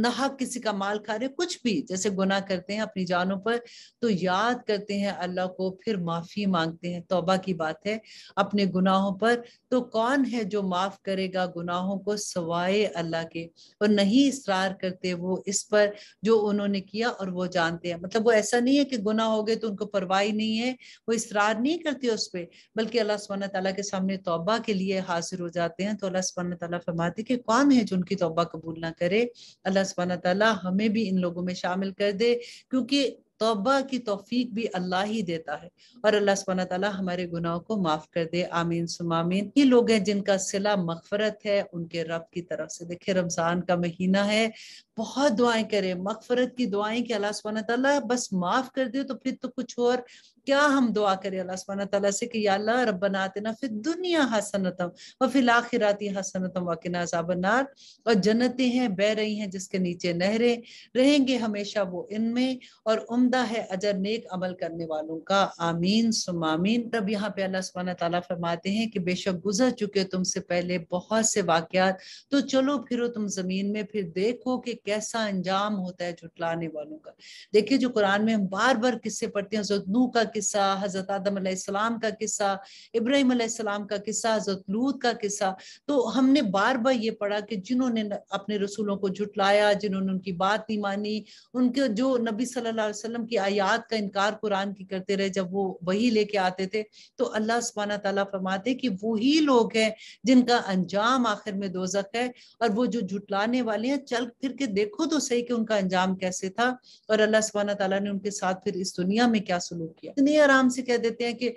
नहा किसी का माल खा रहे हैं कुछ भी जैसे गुनाह करते हैं अपनी जानों पर तो याद करते हैं अल्लाह को फिर माफी मांगते हैं तोबा की बात है अपने गुनाहों पर तो कौन है जो माफ करेगा गुनाहों को सवाए अल्लाह के और नहीं इसरार सकते हैं वो इस पर जो उन्होंने किया और वो जानते हैं मतलब वो ऐसा नहीं है कि गुना हो गए तो उनको परवाह नहीं है वो इसरार नहीं करती उस पर बल्कि अल्लाह सुबहाना तला के सामने तोबा के लिए हाजिर हो जाते हैं तो अल्लाह सुबहाना तला फरमाते कि कौन है जो उनकी तोबा कबूल ना करे अल्लाह सुबहाना तला हमें भी इन लोगों में शामिल कर दे क्योंकि तोबा की तोफीक भी अल्लाह ही देता है और अल्लाह सुबहाना तला हमारे गुनाहों को माफ़ कर दे आमीन सुमामीन ये लोग हैं जिनका सिला मफफरत है उनके रब की तरफ से देखिए रमज़ान का महीना है बहुत दुआएं करें मकफरत की दुआएं कि अल्लाह सुबहाना तला बस माफ़ कर दे तो फिर तो कुछ और क्या हम दुआ करें अल्लाह सुबहाना तला से कि अल्लाह बनाते ना फिर दुनिया हसनतम व फिर आखिराती हसनतम वकिना साबनार और जन्नतें हैं बह रही हैं जिसके नीचे नहरें रहेंगे हमेशा वो इनमें और उमदा है अजर नेक अमल करने वालों का आमीन सुमामीन तब यहाँ पे अल्लाह सुबहाना तला फरमाते हैं कि बेशक गुजर चुके तुमसे पहले बहुत से वाकयात तो चलो फिर तुम जमीन में फिर देखो कि कैसा अंजाम होता है झुटलाने वालों का देखिए जो कुरान में हम बार बार किस्से पढ़ते हैं हजरत नू का किस्सा हजरत आदम सलाम का किस्सा इब्राहिम सलाम का किस्सा हजरत लूत का किस्सा तो हमने बार बार ये पढ़ा कि जिन्होंने अपने रसूलों को झुटलाया जिन्होंने उनकी बात नहीं मानी उनके जो नबी सल्लल्लाहु अलैहि वसल्लम की आयात का इनकार कुरान की करते रहे जब वो वही लेके आते थे तो अल्लाह सुबहाना तला फरमाते कि वही लोग हैं जिनका अंजाम आखिर में दोजक है और वो जो झुटलाने वाले हैं चल फिर के देखो तो सही कि उनका अंजाम कैसे था और अल्लाह सुबहाना तला ने उनके साथ फिर इस दुनिया में क्या सलूक किया इतने आराम से कह देते हैं कि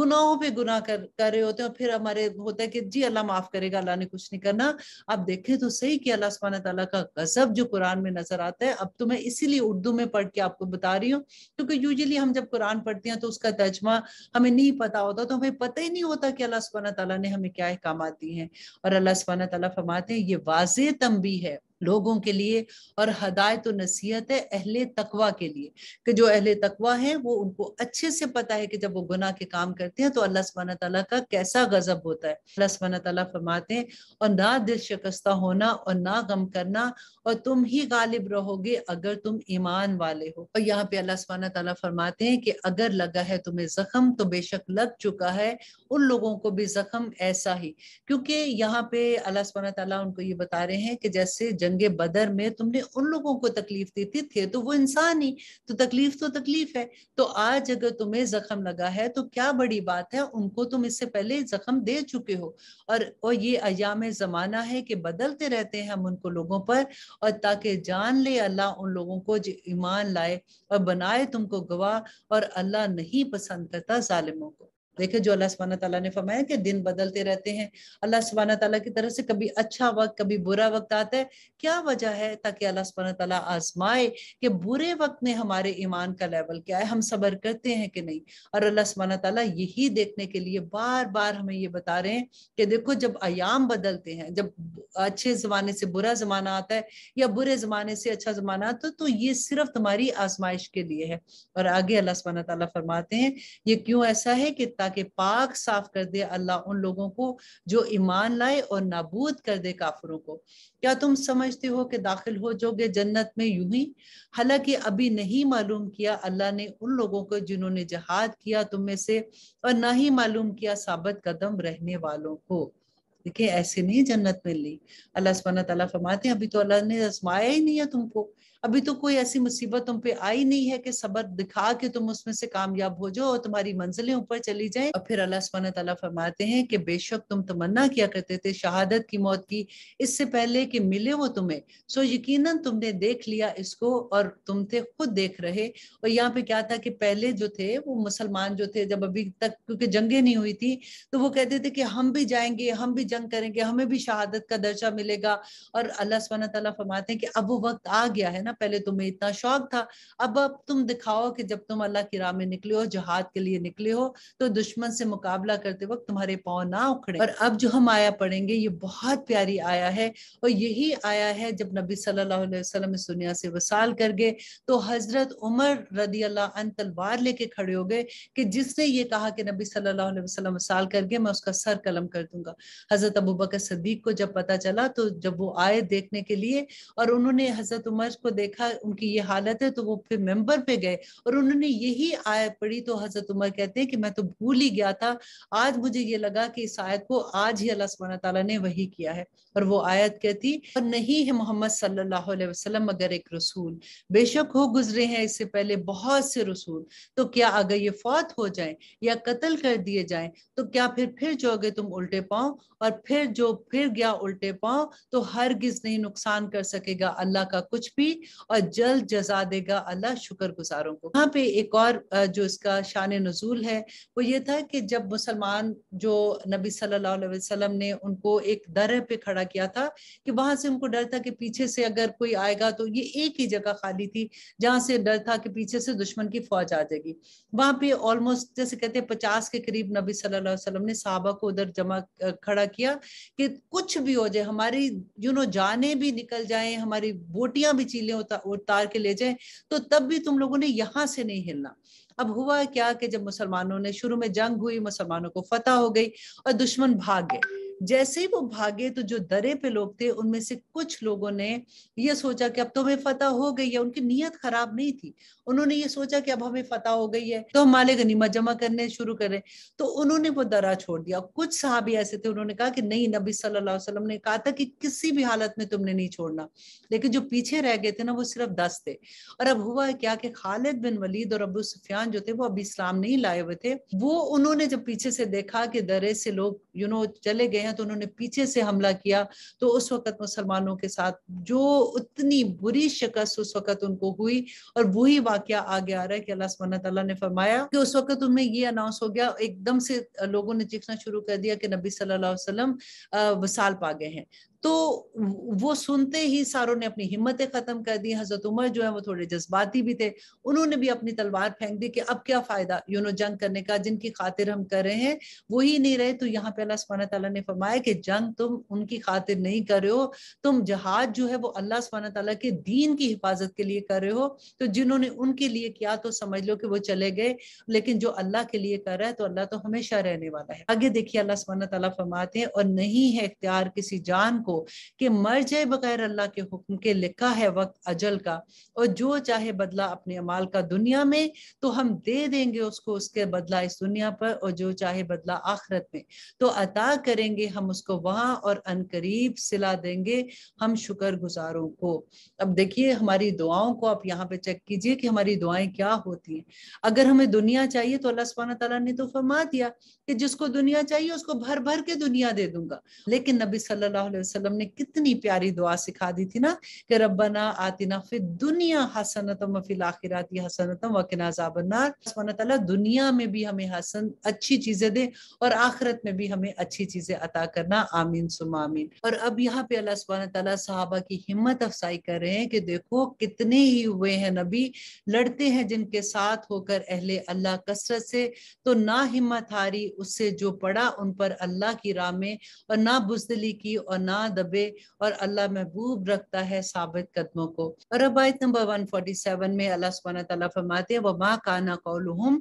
गुनाहों पे गुनाह कर कर रहे होते हैं और फिर हमारे होता है कि जी अल्लाह माफ करेगा अल्लाह ने कुछ नहीं करना आप देखें तो सही कि अल्लाह सुबहाना तला का गजब जो कुरान में नजर आता है अब तो मैं इसीलिए उर्दू में पढ़ के आपको बता रही हूँ क्योंकि यूजली हम जब कुरान पढ़ते हैं तो उसका तर्जमा हमें नहीं पता होता तो हमें पता ही नहीं होता कि अल्लाह सुबहाना तला ने हमें क्या अहकाम दी है और अल्लाह सुबहाना तला फरमाते हैं ये वाज भी है लोगों के लिए और हदायत और नसीहत है अहले तकवा के लिए कि जो अहले तकवा है वो उनको अच्छे से पता है कि जब वो गुनाह के काम करते हैं तो अल्लाह सुबहाना तला का कैसा गजब होता है अल्लाह सुबहाना तला फरमाते हैं और ना दिल शिकस्ता होना और ना गम करना और तुम ही गालिब रहोगे अगर तुम ईमान वाले हो और यहाँ पे अल्लाह सुबहाना तला फरमाते हैं कि अगर लगा है तुम्हें जख्म तो बेशक लग चुका है उन लोगों को भी जख्म ऐसा ही क्योंकि यहाँ पे अल्लाह सुबहाना तला उनको ये बता रहे हैं कि जैसे जंग बदर में तुमने उन लोगों को तकलीफ दी थी थे तो वो इंसान ही तो तकलीफ तो तकलीफ है तो आज अगर तुम्हें जख्म लगा है तो क्या बड़ी बात है उनको तुम इससे पहले जख्म दे चुके हो और, और ये अयाम जमाना है कि बदलते रहते हैं हम उनको लोगों पर और ताकि जान ले अल्लाह उन लोगों को जो ईमान लाए और बनाए तुमको गवाह और अल्लाह नहीं पसंद करता ालिमों को देखे जो अल्लाह सुबहाना तला ने फरमाया कि दिन बदलते रहते हैं अल्लाह सुबहाना तला की तरफ से कभी अच्छा वक्त कभी बुरा वक्त आता है क्या वजह है ताकि अल्लाह सुबहाना तला आजमाए कि बुरे वक्त में हमारे ईमान का लेवल क्या है हम सबर करते हैं कि नहीं और अल्लाह सुबहाना तला यही देखने के लिए बार बार हमें ये बता रहे हैं कि देखो जब आयाम बदलते हैं जब अच्छे जमाने से बुरा जमाना आता है या बुरे जमाने से अच्छा जमाना आता है तो ये सिर्फ तुम्हारी आजमाइश के लिए है और आगे अल्लाह सुबहाना तला फरमाते हैं ये क्यों ऐसा है कि ताकि पाक साफ कर दे अल्लाह उन लोगों को जो ईमान लाए और नाबूद कर दे काफरों को क्या तुम समझते हो कि दाखिल हो जोगे जन्नत में यूं ही हालांकि अभी नहीं मालूम किया अल्लाह ने उन लोगों को जिन्होंने जहाद किया तुम में से और ना ही मालूम किया साबित कदम रहने वालों को देखिये ऐसे नहीं जन्नत मिल ली अल्लाह सुबहाना तला फरमाते हैं अभी तो अल्लाह ने आजमाया ही नहीं है तुमको अभी तो कोई ऐसी मुसीबत तुम पे आई नहीं है कि सबर दिखा के तुम उसमें से कामयाब हो जाओ और तुम्हारी मंजिलें ऊपर चली जाए और फिर अल्लाह सुबह तला फरमाते हैं कि बेशक तुम तमन्ना किया करते थे शहादत की मौत की इससे पहले कि मिले वो तुम्हें सो यकीन तुमने देख लिया इसको और तुम थे खुद देख रहे और यहाँ पे क्या था कि पहले जो थे वो मुसलमान जो थे जब अभी तक क्योंकि जंगे नहीं हुई थी तो वो कहते थे कि हम भी जाएंगे हम भी जंग करेंगे हमें भी शहादत का दर्जा मिलेगा और अल्लाह सुबह तला फरमाते हैं कि अब वो वक्त आ गया है ना ना पहले तुम्हें इतना शौक था अब अब तुम दिखाओ कि जब तुम अल्लाह की राह में निकले हो जहाद के लिए निकले हो तो दुश्मन से मुकाबला करते वक्त तुम्हारे पाँव ना उखड़े और अब जो हम आया पढ़ेंगे ये बहुत प्यारी आया है और यही आया है जब नबी सल्लल्लाहु अलैहि वसल्लम इस दुनिया से वसाल कर गए तो हजरत उमर रदी अल्लाह अन तलवार लेके खड़े हो गए कि जिसने ये कहा कि नबी सल्लल्लाहु अलैहि वसल्लम वसाल कर गए मैं उसका सर कलम कर दूंगा हजरत अबू बकर सदीक को जब पता चला तो जब वो आए देखने के लिए और उन्होंने हजरत उमर को देखा उनकी ये हालत है तो वो फिर मेंबर पे गए और उन्होंने यही आयत पढ़ी तो हजरत उमर कहते हैं कि मैं तो भूल ही गया था आज मुझे ये लगा कि इस आयत को आज ही अल्लाह सुबहाना तला ने वही किया है और वो आयत कहती और नहीं है मोहम्मद सल्लल्लाहु अलैहि वसल्लम मगर एक रसूल बेशक हो गुजरे हैं इससे पहले बहुत से रसूल तो क्या अगर ये फौत हो जाए या कत्ल कर दिए जाए तो क्या फिर फिर जो जोगे तुम उल्टे पाओ और फिर जो फिर गया उल्टे पाओ तो हर गिज नहीं नुकसान कर सकेगा अल्लाह का कुछ भी और जल्द जजा देगा अल्लाह शुक्र गुजारों को वहां पे एक और जो इसका शान नजूल है वो ये था कि जब मुसलमान जो नबी सल्लल्लाहु अलैहि वसल्लम ने उनको एक दर पे खड़ा किया था कि वहां से उनको डर था कि पीछे से अगर कोई आएगा तो ये एक ही जगह खाली थी जहाँ से डर था कि पीछे से दुश्मन की फौज आ जाएगी वहां पे ऑलमोस्ट जैसे कहते हैं पचास के करीब नबी सल्लल्लाहु अलैहि वसल्लम ने साहबा को उधर जमा खड़ा किया कि कुछ भी हो जाए हमारी यू नो जाने भी निकल जाए हमारी बोटियां भी चीले उतार, उतार के ले जाए तो तब भी तुम लोगों ने यहाँ से नहीं हिलना अब हुआ क्या कि जब मुसलमानों ने शुरू में जंग हुई मुसलमानों को फतह हो गई और दुश्मन भाग गए जैसे ही वो भागे तो जो दरे पे लोग थे उनमें से कुछ लोगों ने ये सोचा कि अब तो हमें फतह हो गई है उनकी नीयत खराब नहीं थी उन्होंने ये सोचा कि अब हमें फतह हो गई है तो हम माले गनीमत जमा करने शुरू करें तो उन्होंने वो दरा छोड़ दिया कुछ साहबी ऐसे थे उन्होंने कहा कि नहीं नबी सल्लल्लाहु अलैहि वसल्लम ने कहा था कि किसी भी हालत में तुमने नहीं छोड़ना लेकिन जो पीछे रह गए थे ना वो सिर्फ दस थे और अब हुआ क्या कि खालिद बिन वलीद और अबू सुफियान जो थे वो अभी इस्लाम नहीं लाए हुए थे वो उन्होंने जब पीछे से देखा कि दरे से लोग यू नो चले गए हैं तो उन्होंने पीछे से हमला किया तो उस वक्त मुसलमानों के साथ जो उतनी बुरी शिकस्त उस वक्त उनको हुई और वही वाक्य आगे आ रहा है कि अल्लाह सुबहाना तला ने फरमाया कि उस वक्त उनमें ये अनाउंस हो गया एकदम से लोगों ने चीखना शुरू कर दिया कि नबी सल्लल्लाहु अलैहि वसल्लम वसाल पा गए हैं तो वो सुनते ही सारों ने अपनी हिम्मतें खत्म कर दी हजरत उमर जो है वो थोड़े जज्बाती भी थे उन्होंने भी अपनी तलवार फेंक दी कि अब क्या फायदा यू नो जंग करने का जिनकी खातिर हम कर रहे हैं वो ही नहीं रहे तो यहाँ पे अल्लाह सुबहाना तला ने फरमाया कि जंग तुम उनकी खातिर नहीं कर रहे हो तुम जहाज जो है वो अल्लाह सुबहाना तला के दीन की हिफाजत के लिए कर रहे हो तो जिन्होंने उनके लिए किया तो समझ लो कि वो चले गए लेकिन जो अल्लाह के लिए कर रहा है तो अल्लाह तो हमेशा रहने वाला है आगे देखिए अल्लाह सुबहाना तला फरमाते हैं और नहीं है इख्तियार किसी जान को हो कि मर जाए बगैर अल्लाह के हुक्म के लिखा है वक्त अजल का और जो चाहे बदला अपने अमाल का दुनिया में तो हम दे देंगे उसको उसके बदला इस दुनिया पर और जो चाहे बदला आखरत में तो अता करेंगे हम उसको वहां और करीब सिला देंगे हम शुक्र गुजारों को अब देखिए हमारी दुआओं को आप यहाँ पे चेक कीजिए कि हमारी दुआएं क्या होती हैं अगर हमें दुनिया चाहिए तो अल्लाह सुबहाना तला ने तो फरमा दिया कि जिसको दुनिया चाहिए उसको भर भर के दुनिया दे दूंगा लेकिन नबी सल्लल्लाहु अलैहि वसल्लम वसल्लम ने कितनी प्यारी दुआ सिखा दी थी ना कि रब्बना आतिना फिर दुनिया हसनतम फिल आखिराती हसनतम वकिना दुनिया में भी हमें हसन अच्छी चीजें दे और आखिरत में भी हमें अच्छी चीजें अता करना आमीन सुम आमीन और अब यहाँ पे अल्लाह सुबहान तला साहबा की हिम्मत अफसाई कर रहे हैं कि देखो कितने ही हुए हैं नबी लड़ते हैं जिनके साथ होकर अहले अल्लाह कसरत से तो ना हिम्मत हारी उससे जो पड़ा उन पर अल्लाह की राह में और ना बुजदली की और ना ना दबे और अल्लाह महबूब रखता है साबित कदमों को और अब आयत नंबर 147 में अल्लाह सुबहान तआला फरमाते हैं व मा काना कौलुहुम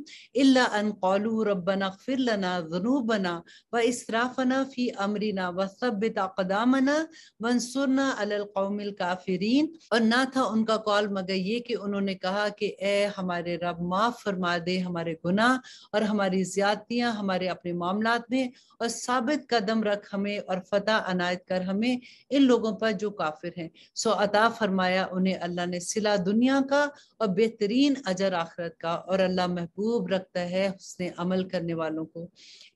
इल्ला अन कौलू रब्बना अगफिर लना ذنوبنا व इसराफना फी अमरिना व सब्बित अकदामना अंसुरना अलल कौमिल काफिरीन और ना था उनका कॉल मगर ये कि उन्होंने कहा कि ए हमारे रब माफ फरमा दे हमारे गुनाह और हमारी ज्यादतियां हमारे अपने मामला में और साबित कदम रख हमें और फतह अनायत कर हमें हमें इन लोगों पर जो काफिर हैं सो अता फरमाया उन्हें अल्लाह ने सिला दुनिया का और बेहतरीन अजर आखरत का और अल्लाह महबूब रखता है उसने अमल करने वालों को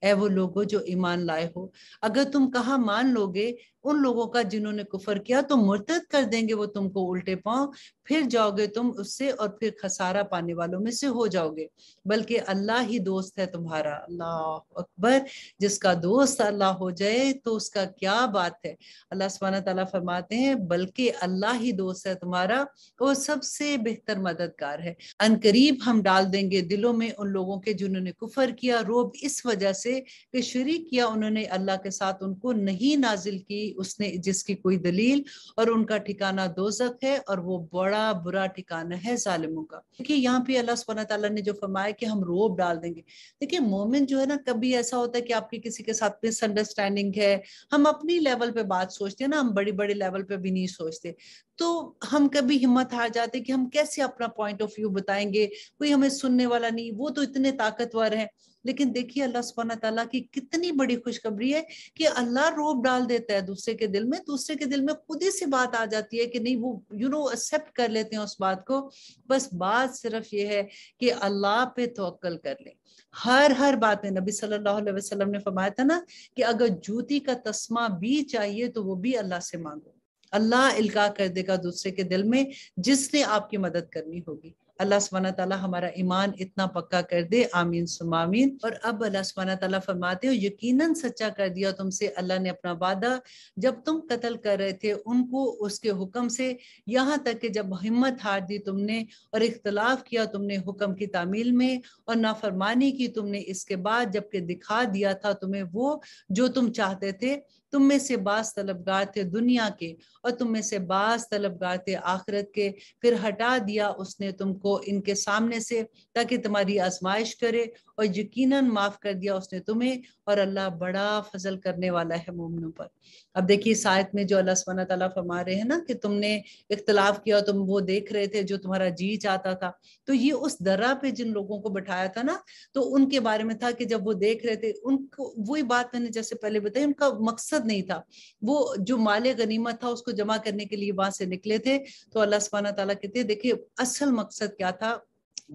ए वो लोगो जो ईमान लाए हो अगर तुम कहा मान लोगे उन लोगों का जिन्होंने कुफर किया तो मुर्तद कर देंगे वो तुमको उल्टे पाओ फिर जाओगे तुम उससे और फिर खसारा पाने वालों में से हो जाओगे बल्कि अल्लाह ही दोस्त है तुम्हारा अल्लाह अकबर जिसका दोस्त अल्लाह हो जाए तो उसका क्या बात है अल्लाह सुबहाना तला फरमाते हैं बल्कि अल्लाह ही दोस्त है तुम्हारा वो सबसे बेहतर मददगार है अनकरीब हम डाल देंगे दिलों में उन लोगों के जिन्होंने कुफर किया रोब इस वजह से कि शरीक किया उन्होंने अल्लाह के साथ उनको नहीं नाजिल की उसने जिसकी कोई दलील और उनका ठिकाना दोजक है और वो बड़ा बुरा ठिकाना है जालिमों का क्योंकि यहाँ पे अल्लाह सुबह तला ने जो फरमाया कि हम रोब डाल देंगे देखिए मोमिन जो है ना कभी ऐसा होता है कि आपकी किसी के साथ मिसअंडरस्टैंडिंग है हम अपनी लेवल पे बात सोचते हैं ना हम बड़ी बड़े लेवल पे भी नहीं सोचते तो हम कभी हिम्मत हार जाते कि हम कैसे अपना पॉइंट ऑफ व्यू बताएंगे कोई हमें सुनने वाला नहीं वो तो इतने ताकतवर हैं लेकिन देखिए अल्लाह सुबहाना तला की कितनी बड़ी खुशखबरी है कि अल्लाह रोब डाल देता है दूसरे के दिल में दूसरे के दिल में खुद ही सी बात आ जाती है कि नहीं वो यू नो एक्सेप्ट कर लेते हैं उस बात को बस बात सिर्फ ये है कि अल्लाह पे तो कर ले हर हर बात में नबी सल्लल्लाहु अलैहि वसल्लम ने फरमाया था ना कि अगर जूती का तस्मा भी चाहिए तो वो भी अल्लाह से मांगो अल्लाह इल्का कर देगा दूसरे के दिल में जिसने आपकी मदद करनी होगी अल्लाह सुबहाना ताला हमारा ईमान इतना पक्का कर दे आमीन सुमामीन और अब अल्लाह सुबहाना ताला फरमाते हो यकीनन सच्चा कर दिया तुमसे अल्लाह ने अपना वादा जब तुम कत्ल कर रहे थे उनको उसके हुक्म से यहाँ तक कि जब हिम्मत हार दी तुमने और इख्तलाफ किया तुमने हुक्म की तामील में और नाफरमानी की तुमने इसके बाद जबकि दिखा दिया था तुम्हें वो जो तुम चाहते थे तुम में से बास तलबगार थे दुनिया के और तुम में से बास तलबगार थे आखरत के फिर हटा दिया उसने तुमको इनके सामने से ताकि तुम्हारी आजमाइश करे और यकीनन माफ कर दिया उसने तुम्हें और अल्लाह बड़ा फजल करने वाला है मोमनों पर अब देखिए शायद में जो अल्लाह सुबहाना तला फरमा रहे हैं ना कि तुमने इख्तलाफ किया तुम वो देख रहे थे जो तुम्हारा जी चाहता था तो ये उस दर्रा पे जिन लोगों को बैठाया था ना तो उनके बारे में था कि जब वो देख रहे थे उनको वही बात मैंने जैसे पहले बताई उनका मकसद मकसद नहीं था वो जो माले गनीमत था उसको जमा करने के लिए वहां से निकले थे तो अल्लाह सुबहाना तला कहते देखिए असल मकसद क्या था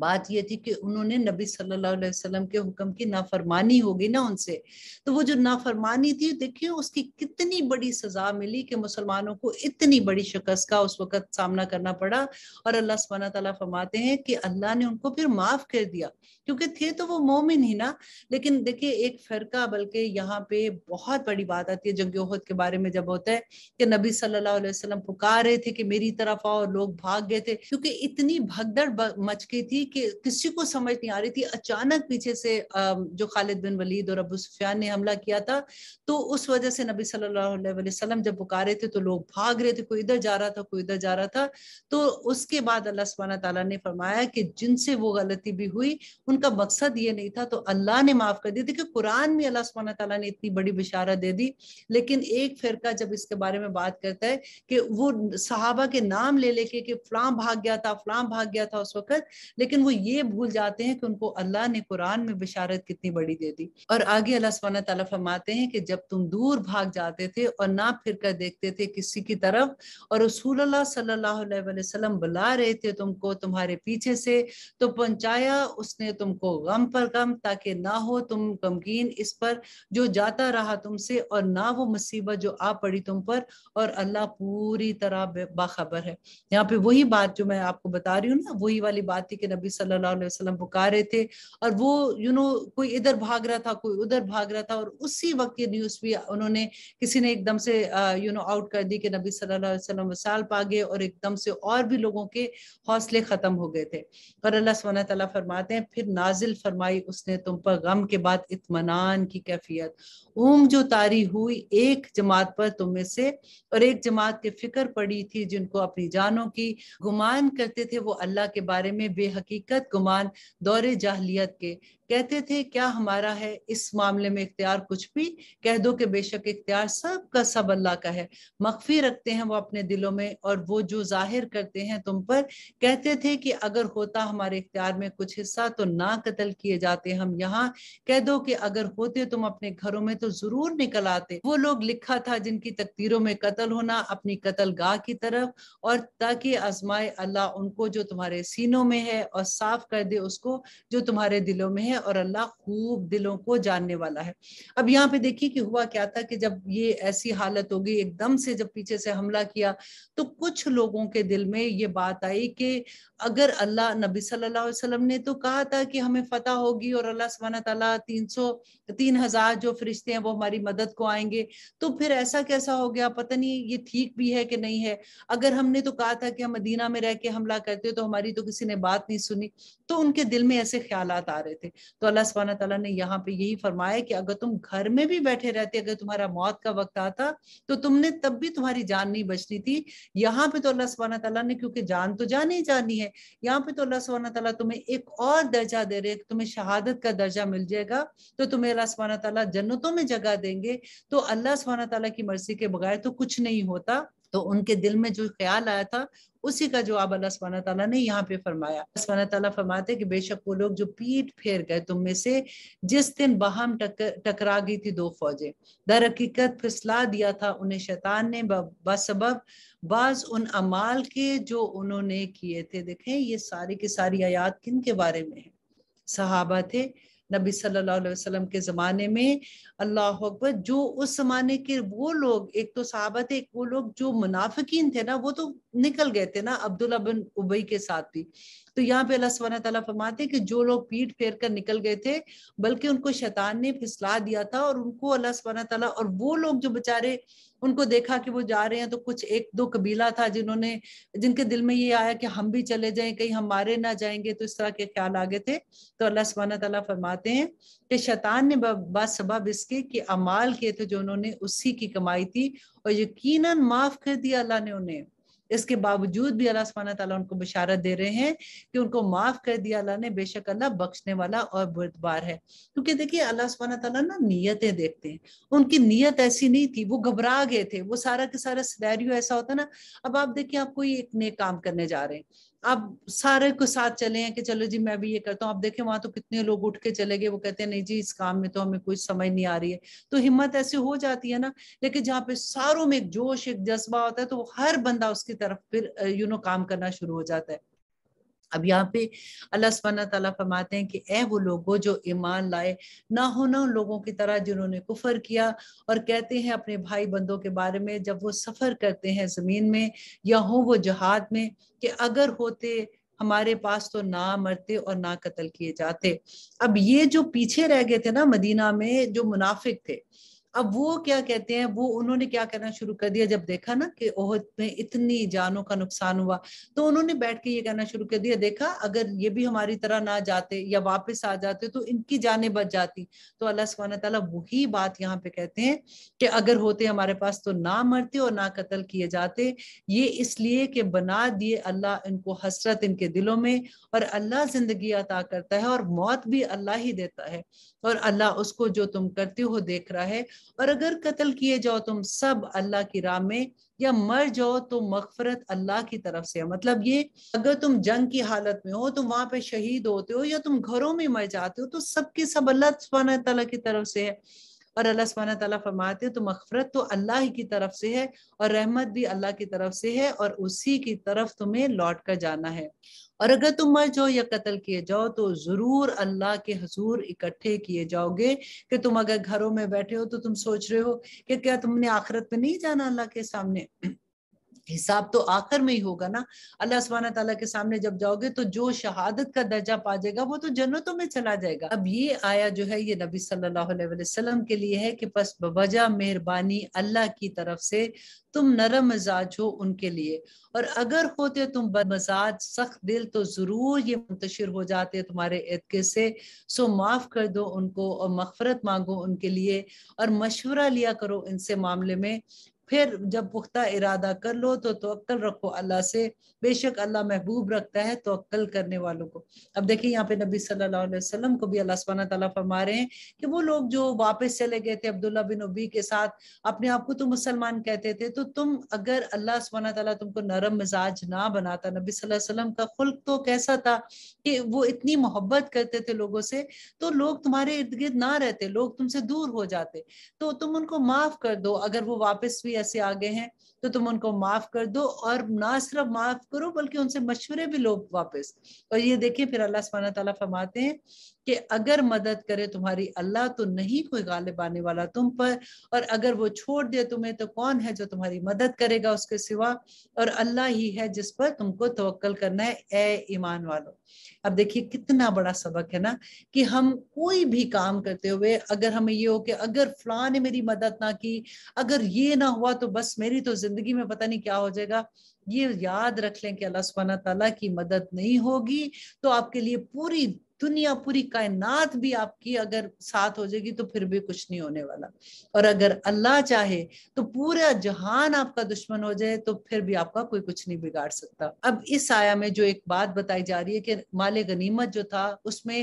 बात यह थी कि उन्होंने नबी सल्लल्लाहु अलैहि वसल्लम के हुक्म की नाफरमानी होगी ना उनसे तो वो जो नाफरमानी थी देखिए उसकी कितनी बड़ी सजा मिली कि मुसलमानों को इतनी बड़ी शिकस्त का उस वक्त सामना करना पड़ा और अल्लाह सुबहाना तला फरमाते हैं कि अल्लाह ने उनको फिर माफ कर दिया क्योंकि थे तो वो मोमिन ही ना लेकिन देखिए एक फरका बल्कि यहाँ पे बहुत बड़ी बात आती है जंगोहद के बारे में जब होता है कि नबी सल्लल्लाहु अलैहि वसल्लम पुकार रहे थे कि मेरी तरफ आओ लोग भाग गए थे क्योंकि इतनी भगदड़ मच गई थी थी कि किसी को समझ नहीं आ रही थी अचानक पीछे से जो खालिद बिन वलीद और अबू सुफियान ने हमला किया था तो उस वजह से नबी सल्लल्लाहु अलैहि वसल्लम जब पुकारे थे तो लोग भाग रहे थे कोई इधर जा रहा था कोई इधर जा रहा था तो उसके बाद अल्लाह सुबहाना तला ने फरमाया कि जिनसे वो गलती भी हुई उनका मकसद ये नहीं था तो अल्लाह ने माफ कर दिया देखिए कुरान में अल्लाह सुबहाना तला ने इतनी बड़ी बिशारा दे दी लेकिन एक फिरका जब इसके बारे में बात करता है कि वो सहाबा के नाम ले लेके कि फलां भाग गया था फलां भाग गया था उस वक्त लेकिन लेकिन वो ये भूल जाते हैं कि उनको अल्लाह ने कुरान में बिशारत कितनी बड़ी दे दी और आगे अल्लाह सुबहाना तला फरमाते हैं कि जब तुम दूर भाग जाते थे और ना फिर कर देखते थे किसी की तरफ और रसूल सल्लाम बुला रहे थे तुमको तुम्हारे पीछे से तो पहुंचाया उसने तुमको गम पर गम ताकि ना हो तुम गमगीन इस पर जो जाता रहा तुमसे और ना वो मुसीबत जो आ पड़ी तुम पर और अल्लाह पूरी तरह बाखबर है यहाँ पे वही बात जो मैं आपको बता रही हूँ ना वही वाली बात थी कि नबी सल्लल्लाहु अलैहि वसल्लम पुकार रहे थे और वो यू नो कोई इधर भाग रहा था कोई उधर भाग रहा था और उसी वक्त ये न्यूज़ भी उन्होंने किसी ने एकदम से यू नो आउट कर दी कि नबी सल्लल्लाहु अलैहि वसल्लम वसाल पा गए और एकदम से और भी लोगों के हौसले ख़त्म हो गए थे और अल्लाह सुबहाना तला फरमाते हैं फिर नाजिल फरमाई उसने तुम पर गम के बाद इतमान की कैफियत ऊम जो तारी हुई एक जमात पर तुम में से और एक जमात के फिक्र पड़ी थी जिनको अपनी जानों की गुमान करते थे वो अल्लाह के बारे में बेहकी हकीकत गुमान दौरे जाहलीत के कहते थे क्या हमारा है इस मामले में इख्तियार कुछ भी कह दो कि बेशक इख्तियार सब का सब अल्लाह का है मख्फी रखते हैं वो अपने दिलों में और वो जो जाहिर करते हैं तुम पर कहते थे कि अगर होता हमारे इख्तियार में कुछ हिस्सा तो ना कत्ल किए जाते हम यहाँ कह दो कि अगर होते तुम अपने घरों में तो जरूर निकल आते वो लोग लिखा था जिनकी तकदीरों में कत्ल होना अपनी कतल गाह की तरफ और ताकि आजमाए अल्लाह उनको जो तुम्हारे सीनों में है और और साफ कर दे उसको जो तुम्हारे दिलों में है और अल्लाह खूब दिलों को जानने वाला है अब यहाँ पे देखिए कि हुआ क्या था कि जब ये ऐसी हालत हो गई एकदम से जब पीछे से हमला किया तो कुछ लोगों के दिल में ये बात आई कि अगर अल्लाह नबी सल्लल्लाहु अलैहि वसल्लम ने तो कहा था कि हमें फतह होगी और अल्लाह सुबहाना तला तीन सौ तीन हजार जो फरिश्ते हैं वो हमारी मदद को आएंगे तो फिर ऐसा कैसा हो गया पता नहीं ये ठीक भी है कि नहीं है अगर हमने तो कहा था कि हम मदीना में रह के हमला करते हो तो हमारी तो किसी ने बात नहीं नहीं सुनी तो उनके दिल में ऐसे ख्याल आ रहे थे तो अल्लाह सुबहाना तला ने यहाँ पे यही फरमाया कि अगर तुम घर में भी बैठे रहते अगर तुम्हारा मौत का वक्त आता तो तुमने तब भी तुम्हारी जान नहीं बचनी थी यहाँ पे तो अल्लाह सुबहाना तला ने क्योंकि जान तो जान ही जानी है यहाँ पे तो अल्लाह सुबहाना तला तुम्हें एक और दर्जा दे रहे तुम्हें शहादत का दर्जा मिल जाएगा तो तुम्हें अल्लाह सुबहाना तला जन्नतों में जगह देंगे तो अल्लाह सुबहाना तला की मर्जी के बगैर तो कुछ नहीं होता तो उनके दिल में जो ख्याल आया था उसी का जवाब अल्लाह सुबहाना तला ने यहाँ पे फरमाया सुबहाना तला फरमाते कि बेशक वो लोग जो पीठ फेर गए तुम में से जिस दिन बहम टकरा गई थी दो फौजें दर हकीकत फिसला दिया था उन्हें शैतान ने बसब बाज उन अमाल के जो उन्होंने किए थे देखें ये सारी की सारी आयात किन के बारे में है सहाबा थे नबी सल्लल्लाहु अलैहि वसल्लम के ज़माने में अल्लाह अकबर जो उस ज़माने के वो लोग एक तो साहबा थे एक वो लोग जो मुनाफिकीन थे ना वो तो निकल गए थे ना अब्दुल्ला बिन उबई के साथ भी तो यहाँ पे अल्लाह सुबहाना तला फरमाते हैं कि जो लोग पीठ फेर कर निकल गए थे बल्कि उनको शैतान ने फिसला दिया था और उनको अल्लाह सुबहाना तला और वो लोग जो बेचारे उनको देखा कि वो जा रहे हैं तो कुछ एक दो कबीला था जिन्होंने जिनके दिल में ये आया कि हम भी चले जाएं कहीं हम मारे ना जाएंगे तो इस तरह के ख्याल आ गए थे तो अल्लाह सुबहाना तला फरमाते हैं कि शैतान ने बासबब इसके कि अमाल किए थे जो उन्होंने उसी की कमाई थी और यकीनन माफ कर दिया अल्लाह ने उन्हें इसके बावजूद भी अल्लाह सुबहाना तला उनको बशारत दे रहे हैं कि उनको माफ कर दिया अल्लाह ने बेशक अल्लाह बख्शने वाला और बुरदबार है क्योंकि देखिए अल्लाह सुबहाना तला ना नीयतें देखते हैं उनकी नीयत ऐसी नहीं थी वो घबरा गए थे वो सारा के सारा सिलैरियो ऐसा होता ना अब आप देखिए आप कोई एक नेक काम करने जा रहे हैं अब सारे को साथ चले हैं कि चलो जी मैं भी ये करता हूँ आप देखें वहां तो कितने लोग उठ के चले गए वो कहते हैं नहीं जी इस काम में तो हमें कुछ समझ नहीं आ रही है तो हिम्मत ऐसे हो जाती है ना लेकिन जहाँ पे सारों में एक जोश एक जज्बा होता है तो हर बंदा उसकी तरफ फिर यू नो काम करना शुरू हो जाता है अब यहाँ पे अल्लाह सबाना तला फरमाते हैं कि ए वो लोगों जो ईमान लाए ना हो ना उन लोगों की तरह जिन्होंने कुफर किया और कहते हैं अपने भाई बंदों के बारे में जब वो सफ़र करते हैं ज़मीन में या हो वो जहाद में कि अगर होते हमारे पास तो ना मरते और ना कत्ल किए जाते अब ये जो पीछे रह गए थे ना मदीना में जो मुनाफिक थे अब वो क्या कहते हैं वो उन्होंने क्या करना शुरू कर दिया जब देखा ना कि ओहद में इतनी जानों का नुकसान हुआ तो उन्होंने बैठ के ये कहना शुरू कर दिया देखा अगर ये भी हमारी तरह ना जाते या वापस आ जाते तो इनकी जाने बच जाती तो अल्लाह सुबहाना तला वही बात यहाँ पे कहते हैं कि अगर होते हमारे पास तो ना मरते और ना कत्ल किए जाते ये इसलिए कि बना दिए अल्लाह इनको हसरत इनके दिलों में और अल्लाह जिंदगी अता करता है और मौत भी अल्लाह ही देता है और अल्लाह उसको जो तुम करते हो देख रहा है और अगर कत्ल किए जाओ तुम सब अल्लाह की राह में या मर जाओ तो मगफरत अल्लाह की तरफ से है मतलब ये अगर तुम जंग की हालत में हो तुम वहां पे शहीद होते हो या तुम घरों में मर जाते हो तो सबके सब अल्लाह तला की तरफ से है और अल्लाह सुबहाना तला फरमाते तो मफफरत तो अल्लाह ही की तरफ से है और रहमत भी अल्लाह की तरफ से है और उसी की तरफ तुम्हें लौट कर जाना है और अगर तुम मर जाओ या कत्ल किए जाओ तो ज़रूर अल्लाह के हजूर इकट्ठे किए जाओगे कि तुम अगर घरों में बैठे हो तो तुम सोच रहे हो कि क्या तुमने आखिरत में नहीं जाना अल्लाह के सामने हिसाब तो आखिर में ही होगा ना अल्लाह सुबह तला के सामने जब जाओगे तो जो शहादत का दर्जा पा जाएगा वो तो जन्नतों में चला जाएगा अब ये आया जो है ये नबी सल्लल्लाहु अलैहि वसल्लम के लिए है कि बस बजा मेहरबानी अल्लाह की तरफ से तुम नरम मिजाज हो उनके लिए और अगर होते तुम बदमजाज सख्त दिल तो जरूर ये मुंतशिर हो जाते तुम्हारे इतके से सो माफ कर दो उनको और मफफरत मांगो उनके लिए और मशवरा लिया करो इनसे मामले में फिर जब पुख्ता इरादा कर लो तो तोक्ल रखो अल्लाह से बेशक अल्लाह महबूब रखता है तोक्ल करने वालों को अब देखिए यहाँ पे नबी सल्लल्लाहु अलैहि वसल्लम को भी अल्लाह सुबहाना तला फरमा रहे हैं कि वो लोग जो वापस चले गए थे अब्दुल्ला बिन उबी के साथ अपने आप को तो मुसलमान कहते थे तो तुम अगर अल्लाह सुबहाना तला तुमको नरम मिजाज ना बनाता नबी सल्लल्लाहु वसल्लम का खुल्क तो कैसा था कि वो इतनी मोहब्बत करते थे लोगों से तो लोग तुम्हारे इर्द गिर्द ना रहते लोग तुमसे दूर हो जाते तो तुम उनको माफ कर दो अगर वो वापस भी ऐसे आगे हैं तो तुम उनको माफ कर दो और ना सिर्फ माफ करो बल्कि उनसे मशवरे भी लो वापस और ये देखिए फिर अल्लाह सुबहाना तला फरमाते हैं कि अगर मदद करे तुम्हारी अल्लाह तो नहीं कोई गालिब आने वाला तुम पर और अगर वो छोड़ दे तुम्हें तो कौन है जो तुम्हारी मदद करेगा उसके सिवा और अल्लाह ही है जिस पर तुमको तवक्ल करना है ए ईमान वालों अब देखिए कितना बड़ा सबक है ना कि हम कोई भी काम करते हुए अगर हमें ये हो कि अगर फला ने मेरी मदद ना की अगर ये ना हुआ तो बस मेरी तो जिंदगी में पता नहीं क्या हो जाएगा ये याद रख लें कि अल्लाह सुबहाना तला की मदद नहीं होगी तो आपके लिए पूरी दुनिया पूरी कायनात भी आपकी अगर साथ हो जाएगी तो फिर भी कुछ नहीं होने वाला और अगर अल्लाह चाहे तो पूरा जहान आपका दुश्मन हो जाए तो फिर भी आपका कोई कुछ नहीं बिगाड़ सकता अब इस आया में जो एक बात बताई जा रही है कि माल गनीमत जो था उसमें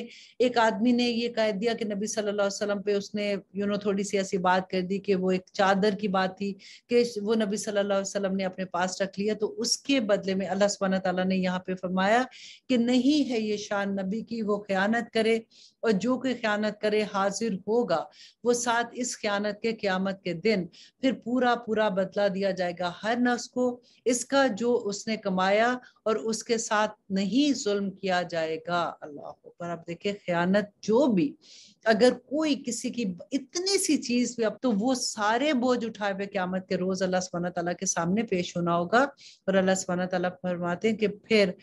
एक आदमी ने ये कह दिया कि नबी सल्लाम पे उसने यू नो थोड़ी सी ऐसी बात कर दी कि वो एक चादर की बात थी कि वो नबी सल्लाम वसल्लम ने अपने पास रख लिया तो उसके बदले में अल्लाह सुबहाना ने यहाँ पे फरमाया कि नहीं है ये शान नबी की वो ख़यानत करे और जो कोई ख़यानत करे हाजिर होगा वो साथ इस ख़यानत के क़्यामत के दिन फिर पूरा पूरा बदला दिया जाएगा हर नफ्स को इसका जो उसने कमाया और उसके साथ नहीं जुल्म किया जाएगा अल्लाह पर आप देखे ख़यानत जो भी अगर कोई किसी की इतनी सी चीज भी अब तो वो सारे बोझ उठाए हुए क्यामत के रोज अल्लाह सुबहाना तला के सामने पेश होना होगा और अल्लाह सुबहाना तला फरमाते हैं कि फिर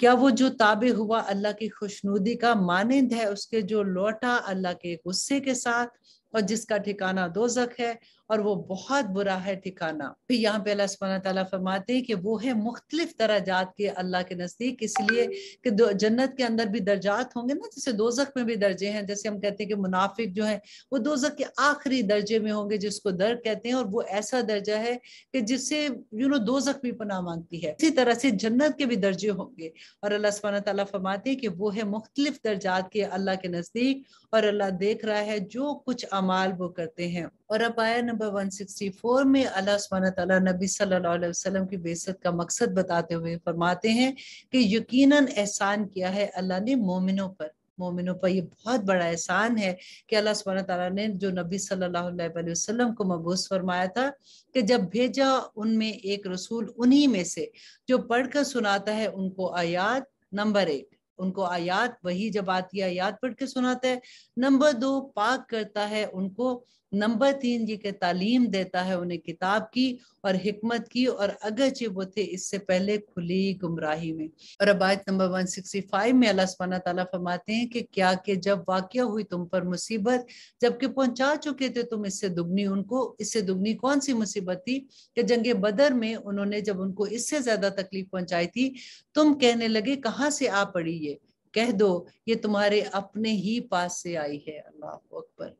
क्या वो जो ताबे हुआ अल्लाह की खुशनुदी का मानंद है उसके जो लौटा अल्लाह के गुस्से के साथ और जिसका ठिकाना दोजक है और वो बहुत बुरा है ठिकाना फिर यहाँ पे अल्लाह सुबहाना तला फरमाते हैं कि वो है मुख्तलिफ जात के अल्लाह के नज़दीक इसलिए कि जन्नत के अंदर भी दर्जात होंगे ना जैसे दोजक में भी दर्जे हैं जैसे हम कहते हैं कि मुनाफिक जो है वो दोजक के आखिरी दर्जे में होंगे जिसको दर कहते हैं और वो ऐसा दर्जा है कि जिससे यू नो दोजक भी पना मांगती है इसी तरह से जन्नत के भी दर्जे होंगे और अल्लाह सुबहाना तला फरमाते हैं कि वो है मुख्तलिफ दर्जात के अल्लाह के नज़दीक और अल्लाह देख रहा है जो कुछ अमाल वो करते हैं और अब आया नंबर 164 में अल्लाह सुबहान तआला नबी सल्लल्लाहु अलैहि वसल्लम की बेसत का मकसद बताते हुए फरमाते हैं कि यकीनन एहसान किया है अल्लाह ने मोमिनों पर मोमिनों पर ये बहुत बड़ा एहसान है कि अल्लाह सुबहान तआला ने जो नबी सल्लल्लाहु अलैहि वसल्लम को मबूस फरमाया था कि जब भेजा उनमें एक रसूल उन्हीं में से जो पढ़कर सुनाता है उनको आयात नंबर एक उनको आयात वही जब आती है आयात पढ़ के सुनाता है नंबर दो पाक करता है उनको नंबर तीन ये के तालीम देता है उन्हें किताब की और हमत की और अगरचे वो थे इससे पहले खुली गुमराही में और अब आयत नंबर 165 में अल्लाह सुबहाना ताला फरमाते हैं कि क्या के जब वाक्य हुई तुम पर मुसीबत जबकि पहुंचा चुके थे तुम इससे दुगनी उनको इससे दुगनी कौन सी मुसीबत थी कि जंग बदर में उन्होंने जब उनको इससे ज़्यादा तकलीफ पहुंचाई थी तुम कहने लगे कहाँ से आ पड़ी ये कह दो ये तुम्हारे अपने ही पास से आई है अल्लाह अकबर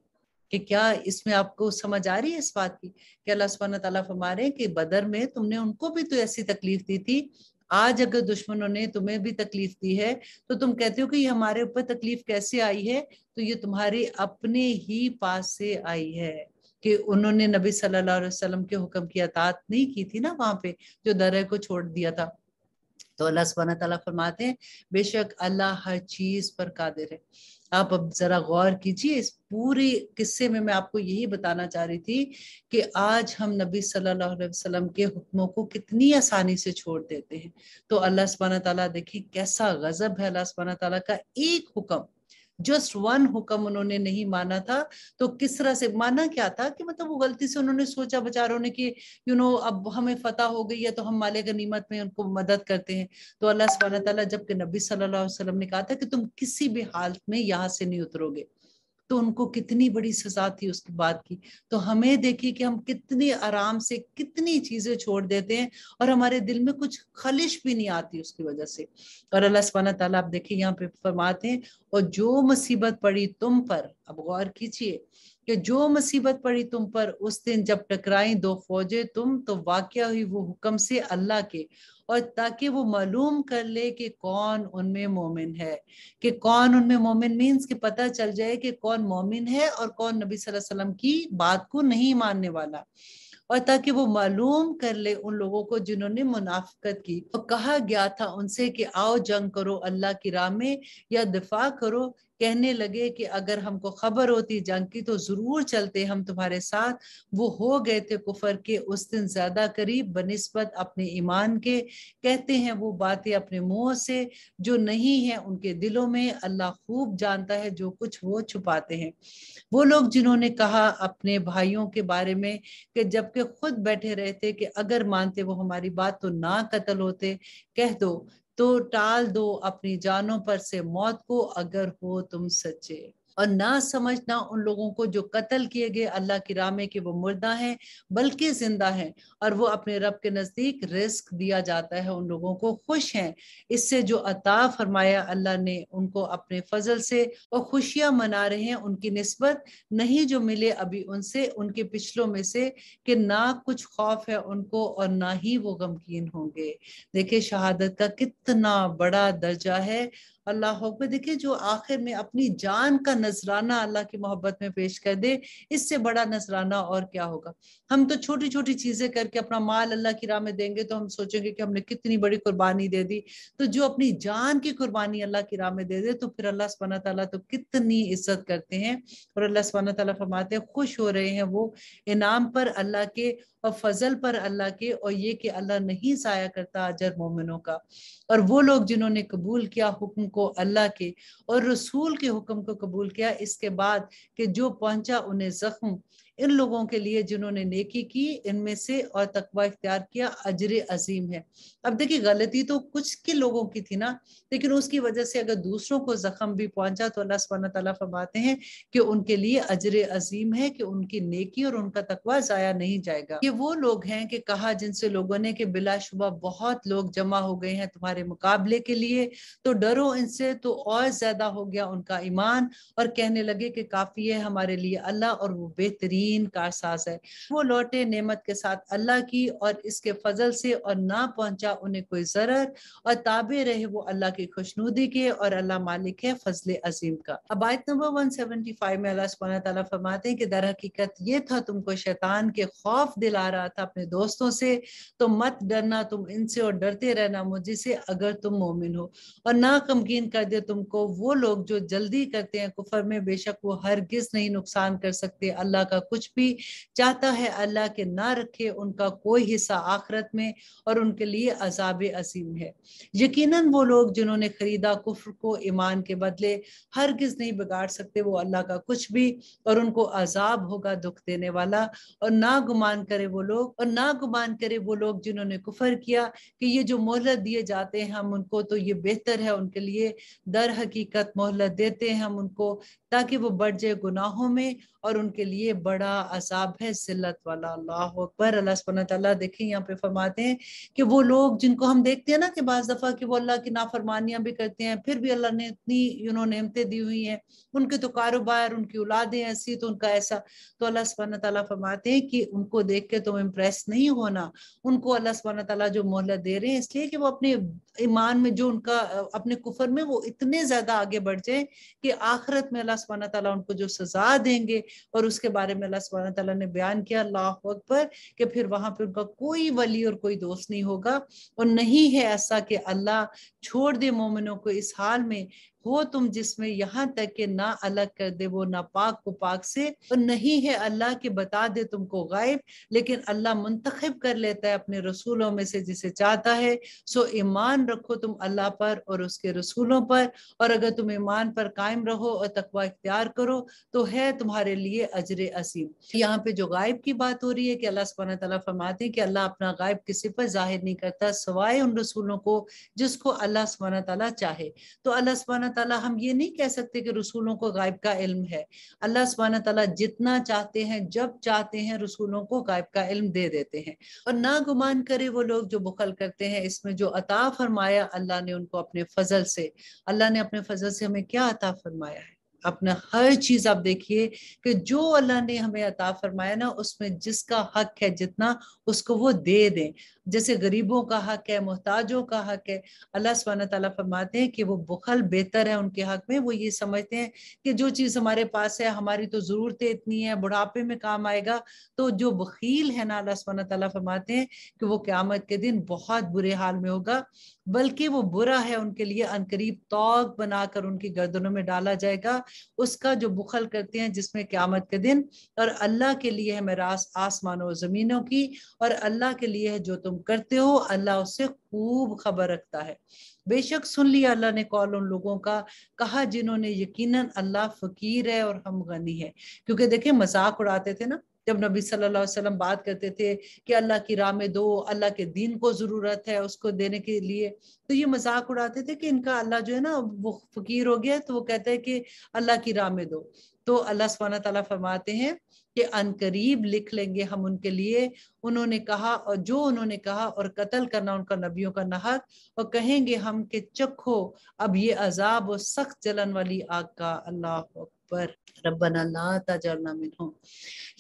कि क्या इसमें आपको समझ आ रही है इस बात की कि अल्लाह सुबहाना तला फरमा रहे कि बदर में तुमने उनको भी तो ऐसी तकलीफ दी थी आज अगर दुश्मनों ने तुम्हें भी तकलीफ दी है तो तुम कहते हो कि ये हमारे ऊपर तकलीफ कैसे आई है तो ये तुम्हारे अपने ही पास से आई है कि उन्होंने नबी सल्लल्लाहु अलैहि वसल्लम के हुक्म की अतात नहीं की थी ना वहां पे जो दर को छोड़ दिया था तो अल्लाह सुबहाना तला फरमाते हैं बेशक अल्लाह हर चीज़ पर कादिर है आप अब ज़रा गौर कीजिए इस पूरे किस्से में मैं आपको यही बताना चाह रही थी कि आज हम नबी सल्लल्लाहु अलैहि वसल्लम के हुक्मों को कितनी आसानी से छोड़ देते हैं तो अल्लाह सुबहाना तला देखिए कैसा गज़ब है अल्लाह सुबहाना तला का एक हुक्म जस्ट वन हुक्म उन्होंने नहीं माना था तो किस तरह से माना क्या था कि मतलब वो गलती से उन्होंने सोचा बेचारों ने कि यू you नो know, अब हमें फतेह हो गई है तो हम माले गनीमत में उनको मदद करते हैं तो अल्लाह सुबहाना तला जबकि नबी सल्लल्लाहु अलैहि वसल्लम ने कहा था कि तुम किसी भी हालत में यहाँ से नहीं उतरोगे तो उनको कितनी बड़ी सजा थी उसके बाद की तो हमें देखिए कि हम कितनी आराम से कितनी चीजें छोड़ देते हैं और हमारे दिल में कुछ खलिश भी नहीं आती उसकी वजह से और अल्लाह सुबहाना तला आप देखिए यहाँ पे फरमाते हैं और जो मुसीबत पड़ी तुम पर अब गौर कीजिए कि जो मुसीबत पड़ी तुम पर उस दिन जब टकराई दो फौजें तुम तो वाक्य हुई वो हुक्म से अल्लाह के और ताकि वो मालूम कर ले कि कौन उनमें मोमिन है कि कौन उनमें मोमिन मीन्स कि पता चल जाए कि कौन मोमिन है और कौन नबी सल्लल्लाहु अलैहि वसल्लम की बात को नहीं मानने वाला और ताकि वो मालूम कर ले उन लोगों को जिन्होंने मुनाफ्त की और तो कहा गया था उनसे कि आओ जंग करो अल्लाह की राह में या दिफा करो कहने लगे कि अगर हमको खबर होती जंग की तो जरूर चलते हम तुम्हारे साथ वो हो गए थे कुफर के उस दिन ज्यादा करीब बनस्बत अपने ईमान के कहते हैं वो बातें अपने मुंह से जो नहीं है उनके दिलों में अल्लाह खूब जानता है जो कुछ वो छुपाते हैं वो लोग जिन्होंने कहा अपने भाइयों के बारे में कि जबकि खुद बैठे रहते कि अगर मानते वो हमारी बात तो ना कत्ल होते कह दो तो टाल दो अपनी जानों पर से मौत को अगर हो तुम सच्चे और ना समझना उन लोगों को जो कत्ल किए गए अल्लाह की राह में कि वो मुर्दा हैं बल्कि जिंदा हैं और वो अपने रब के नज़दीक रिस्क दिया जाता है उन लोगों को खुश हैं इससे जो अता फरमाया अल्लाह ने उनको अपने फजल से और खुशियाँ मना रहे हैं उनकी नस्बत नहीं जो मिले अभी उनसे उनके पिछलों में से कि ना कुछ खौफ है उनको और ना ही वो गमकीन होंगे देखिये शहादत का कितना बड़ा दर्जा है अल्लाह अकबर देखिए जो आखिर में अपनी जान का नजराना अल्लाह की मोहब्बत में पेश कर दे इससे बड़ा नजराना और क्या होगा हम तो छोटी छोटी चीजें करके अपना माल अल्लाह की राह में देंगे तो हम सोचेंगे कि हमने कितनी बड़ी कुर्बानी दे दी तो जो अपनी जान की कुर्बानी अल्लाह की राह में दे दे तो फिर अल्लाह सुबहाना तला तो कितनी इज्जत करते हैं और अल्लाह सुबहाना तला फरमाते खुश हो रहे हैं वो इनाम पर अल्लाह के और फजल पर अल्लाह के और ये कि अल्लाह नहीं साया करता अजर मोमिनों का और वो लोग जिन्होंने कबूल किया हुक्म को अल्लाह के और रसूल के हुक्म को कबूल किया इसके बाद कि जो पहुंचा उन्हें जख्म इन लोगों के लिए जिन्होंने नेकी की इनमें से और तकवा इख्तियार किया अजर अजीम है अब देखिए गलती तो कुछ के लोगों की थी ना लेकिन उसकी वजह से अगर दूसरों को जख्म भी पहुंचा तो अल्लाह सुबहाना तला फरमाते हैं कि उनके लिए अजर अजीम है कि उनकी नेकी और उनका तकवा जाया नहीं जाएगा ये वो लोग हैं कि कहा जिनसे लोगों ने कि बिलाशुबा बहुत लोग जमा हो गए हैं तुम्हारे मुकाबले के लिए तो डरो इनसे तो और ज्यादा हो गया उनका ईमान और कहने लगे कि काफी है हमारे लिए अल्लाह और वो बेहतरीन का एहसास है वो लौटे नेमत के साथ अल्लाह की और इसके फजल से और ना पहुंचा उन्हें कोई जरर और ताबे रहे वो अल्लाह की खुशनुदी के और अल्लाह मालिक है फजल अजीम का अब आयत नंबर वन सेवेंटी फाइव में अल्लाह सुबहाना तला फरमाते हैं कि दर हकीकत ये था तुमको शैतान के खौफ दिला रहा था अपने दोस्तों से तो मत डरना तुम इनसे और डरते रहना मुझे से अगर तुम मोमिन हो और ना कमकीन कर दे तुमको वो लोग जो जल्दी करते हैं कुफर में बेशक वो हरगिज नहीं नुकसान कर सकते अल्लाह का कुछ कुछ भी चाहता है अल्लाह के ना रखे उनका कोई हिस्सा आखरत में और उनके लिए अजाब असीम है यकीनन वो लोग जिन्होंने खरीदा कुफर को ईमान के बदले हर गिज नहीं बिगाड़ सकते वो अल्लाह का कुछ भी और उनको अजाब होगा दुख देने वाला और ना गुमान करे वो लोग और ना गुमान करे वो लोग जिन्होंने कुफर किया कि ये जो मोहलत दिए जाते हैं हम उनको तो ये बेहतर है उनके लिए दर हकीकत मोहलत देते हैं हम उनको ताकि वो बढ़ जाए गुनाहों में और उनके लिए बड़ा बड़ा अजाब है जिल्लत वाला अल्लाह अकबर अल्लाह तला देखे यहाँ पे फरमाते हैं कि वो लोग जिनको हम देखते हैं ना कि बज दफ़ा कि वो अल्लाह की नाफरमानियाँ भी करते हैं फिर भी अल्लाह ने इतनी यू नो नमतें दी हुई हैं उनके तो कारोबार उनकी औलादें ऐसी तो उनका ऐसा तो अल्लाह सुबह तला फरमाते हैं कि उनको देख के तुम तो इम्प्रेस नहीं होना उनको अल्लाह सुबह तला जो मोहलत दे रहे हैं इसलिए कि वो अपने ईमान में जो उनका अपने कुफर में वो इतने ज्यादा आगे बढ़ जाए कि आखिरत में अल्लाह सुबहाना तला उनको जो सजा देंगे और उसके बारे में अल्लाह सुबहाना तला ने बयान किया अल्लाह अकबर कि फिर वहां पर उनका कोई वली और कोई दोस्त नहीं होगा और नहीं है ऐसा कि अल्लाह छोड़ दे मोमिनों को इस हाल में हो तुम जिसमें यहाँ तक के ना अलग कर दे वो ना पाक को पाक से और तो नहीं है अल्लाह के बता दे तुमको गायब लेकिन अल्लाह मुंतखब कर लेता है अपने रसूलों में से जिसे चाहता है सो ईमान रखो तुम अल्लाह पर और उसके रसूलों पर और अगर तुम ईमान पर कायम रहो और तकवा इख्तियार करो तो है तुम्हारे लिए अजर असीम यहाँ पे जो गायब की बात हो रही है कि अल्लाह सुबह तला फरमाते हैं कि अल्लाह अपना गायब किसी पर जाहिर नहीं करता सवाए उन रसूलों को जिसको अल्लाह सुबह तला चाहे तो अल्लाह सुबह ताला हम ये नहीं कह सकते कि रसूलों को गायब का इल्म है अल्लाह सुबहाना ताला जितना चाहते हैं जब चाहते हैं रसूलों को गायब का इल्म दे देते हैं और ना गुमान करे वो लोग जो बुखल करते हैं इसमें जो अता फरमाया अल्लाह ने उनको अपने फजल से अल्लाह ने अपने फजल से हमें क्या अता फरमाया है अपना हर चीज आप देखिए कि जो अल्लाह ने हमें अता फरमाया ना उसमें जिसका हक है जितना उसको वो दे दें जैसे गरीबों का हक है मोहताजों का हक है अल्लाह सुबहान तला फरमाते हैं कि वो बुखल बेहतर है उनके हक में वो ये समझते हैं कि जो चीज हमारे पास है हमारी तो जरूरतें इतनी है बुढ़ापे में काम आएगा तो जो बखील है ना अल्लाह सुबहान तला फरमाते हैं कि वो क्यामत के दिन बहुत बुरे हाल में होगा बल्कि वो बुरा है उनके लिए अनकरीब तो बनाकर उनकी गर्दनों में डाला जाएगा उसका जो बुखल करते हैं जिसमें क्यामत के दिन और अल्लाह के लिए है मेरास आसमानों ज़मीनों की और अल्लाह के लिए है जो तुम करते हो अल्लाह उससे खूब खबर रखता है बेशक सुन लिया अल्लाह ने कॉल उन लोगों का कहा जिन्होंने यकीनन अल्लाह फकीर है और हम गनी है क्योंकि देखें मजाक उड़ाते थे ना जब नबी सल्लल्लाहु अलैहि वसल्लम बात करते थे कि अल्लाह की राह में दो अल्लाह के दीन को ज़रूरत है उसको देने के लिए तो ये मजाक उड़ाते थे कि इनका अल्लाह जो है ना वो फकीर हो गया तो वो कहते हैं कि अल्लाह की राह में दो तो अल्लाह सुबहाना तला फरमाते हैं कि करीब लिख लेंगे हम उनके लिए उन्होंने कहा और जो उन्होंने कहा और कत्ल करना उनका नबियों का नहक और कहेंगे हम के चखो अब ये अजाब और सख्त जलन वाली आग का अल्लाह पर रबना ला तजरना मिनहु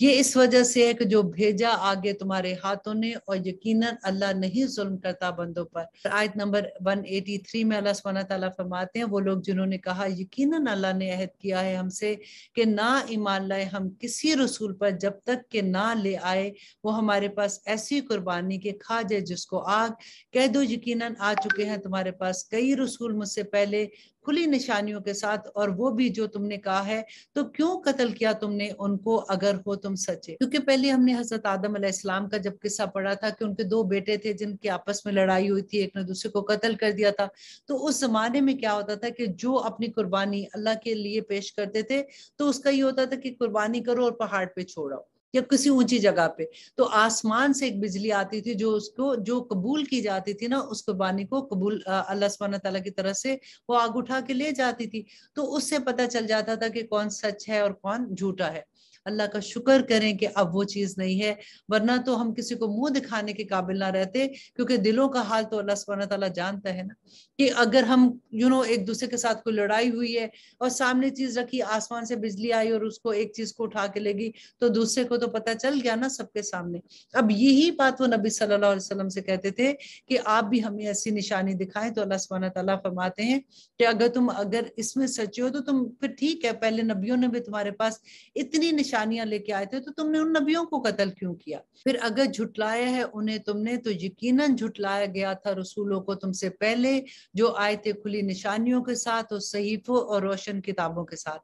ये इस वजह से है कि जो भेजा आगे तुम्हारे हाथों ने और यकीनन अल्लाह नहीं जुल्म करता बंदों पर आयत नंबर 183 में अल्लाह सुबहाना तआला फरमाते हैं वो लोग जिन्होंने कहा यकीनन अल्लाह ने अहद किया है हमसे कि ना ईमान लाए हम किसी रसूल पर जब तक के ना ले आए वो हमारे पास ऐसी कुर्बानी के खा जाए जिसको आग कह दो यकीनन आ चुके हैं तुम्हारे पास कई रसूल मुझसे पहले खुली निशानियों के साथ और वो भी जो तुमने कहा है तो क्यों कत्ल किया तुमने उनको अगर हो तुम सचे क्योंकि पहले हमने हजरत आदम अलैहिस्सलाम का जब किस्सा पढ़ा था कि उनके दो बेटे थे जिनकी आपस में लड़ाई हुई थी एक ने दूसरे को कत्ल कर दिया था तो उस जमाने में क्या होता था कि जो अपनी कुर्बानी अल्लाह के लिए पेश करते थे तो उसका ये होता था कि कुर्बानी करो और पहाड़ पे छोड़ो या किसी ऊंची जगह पे तो आसमान से एक बिजली आती थी जो उसको जो कबूल की जाती थी ना उस कुर्बानी को कबूल अल्लाह सुबहाना तला की तरफ से वो आग उठा के ले जाती थी तो उससे पता चल जाता था कि कौन सच है और कौन झूठा है अल्लाह का शुक्र करें कि अब वो चीज़ नहीं है वरना तो हम किसी को मुंह दिखाने के काबिल ना रहते क्योंकि दिलों का हाल तो अल्लाह सब तला जानता है ना कि अगर हम यू you नो know, एक दूसरे के साथ कोई लड़ाई हुई है और सामने चीज़ रखी आसमान से बिजली आई और उसको एक चीज़ को उठा के लेगी तो दूसरे को तो पता चल गया ना सबके सामने अब यही बात वो नबी सल्लल्लाहु अलैहि वसल्लम से कहते थे कि आप भी हमें ऐसी निशानी दिखाएं तो अल्लाह सुबहाना तला फरमाते हैं कि अगर तुम अगर इसमें सच्चे हो तो तुम फिर ठीक है पहले नबियों ने भी तुम्हारे पास इतनी निशानी निशानियां लेके आए थे तो तुमने उन नबियों को कत्ल क्यों किया फिर अगर झुटलाया है उन्हें तुमने तो यकीन झुटलाया गया था रसूलों को तुमसे पहले जो आए थे खुली निशानियों के साथ और सहीफों और रोशन किताबों के साथ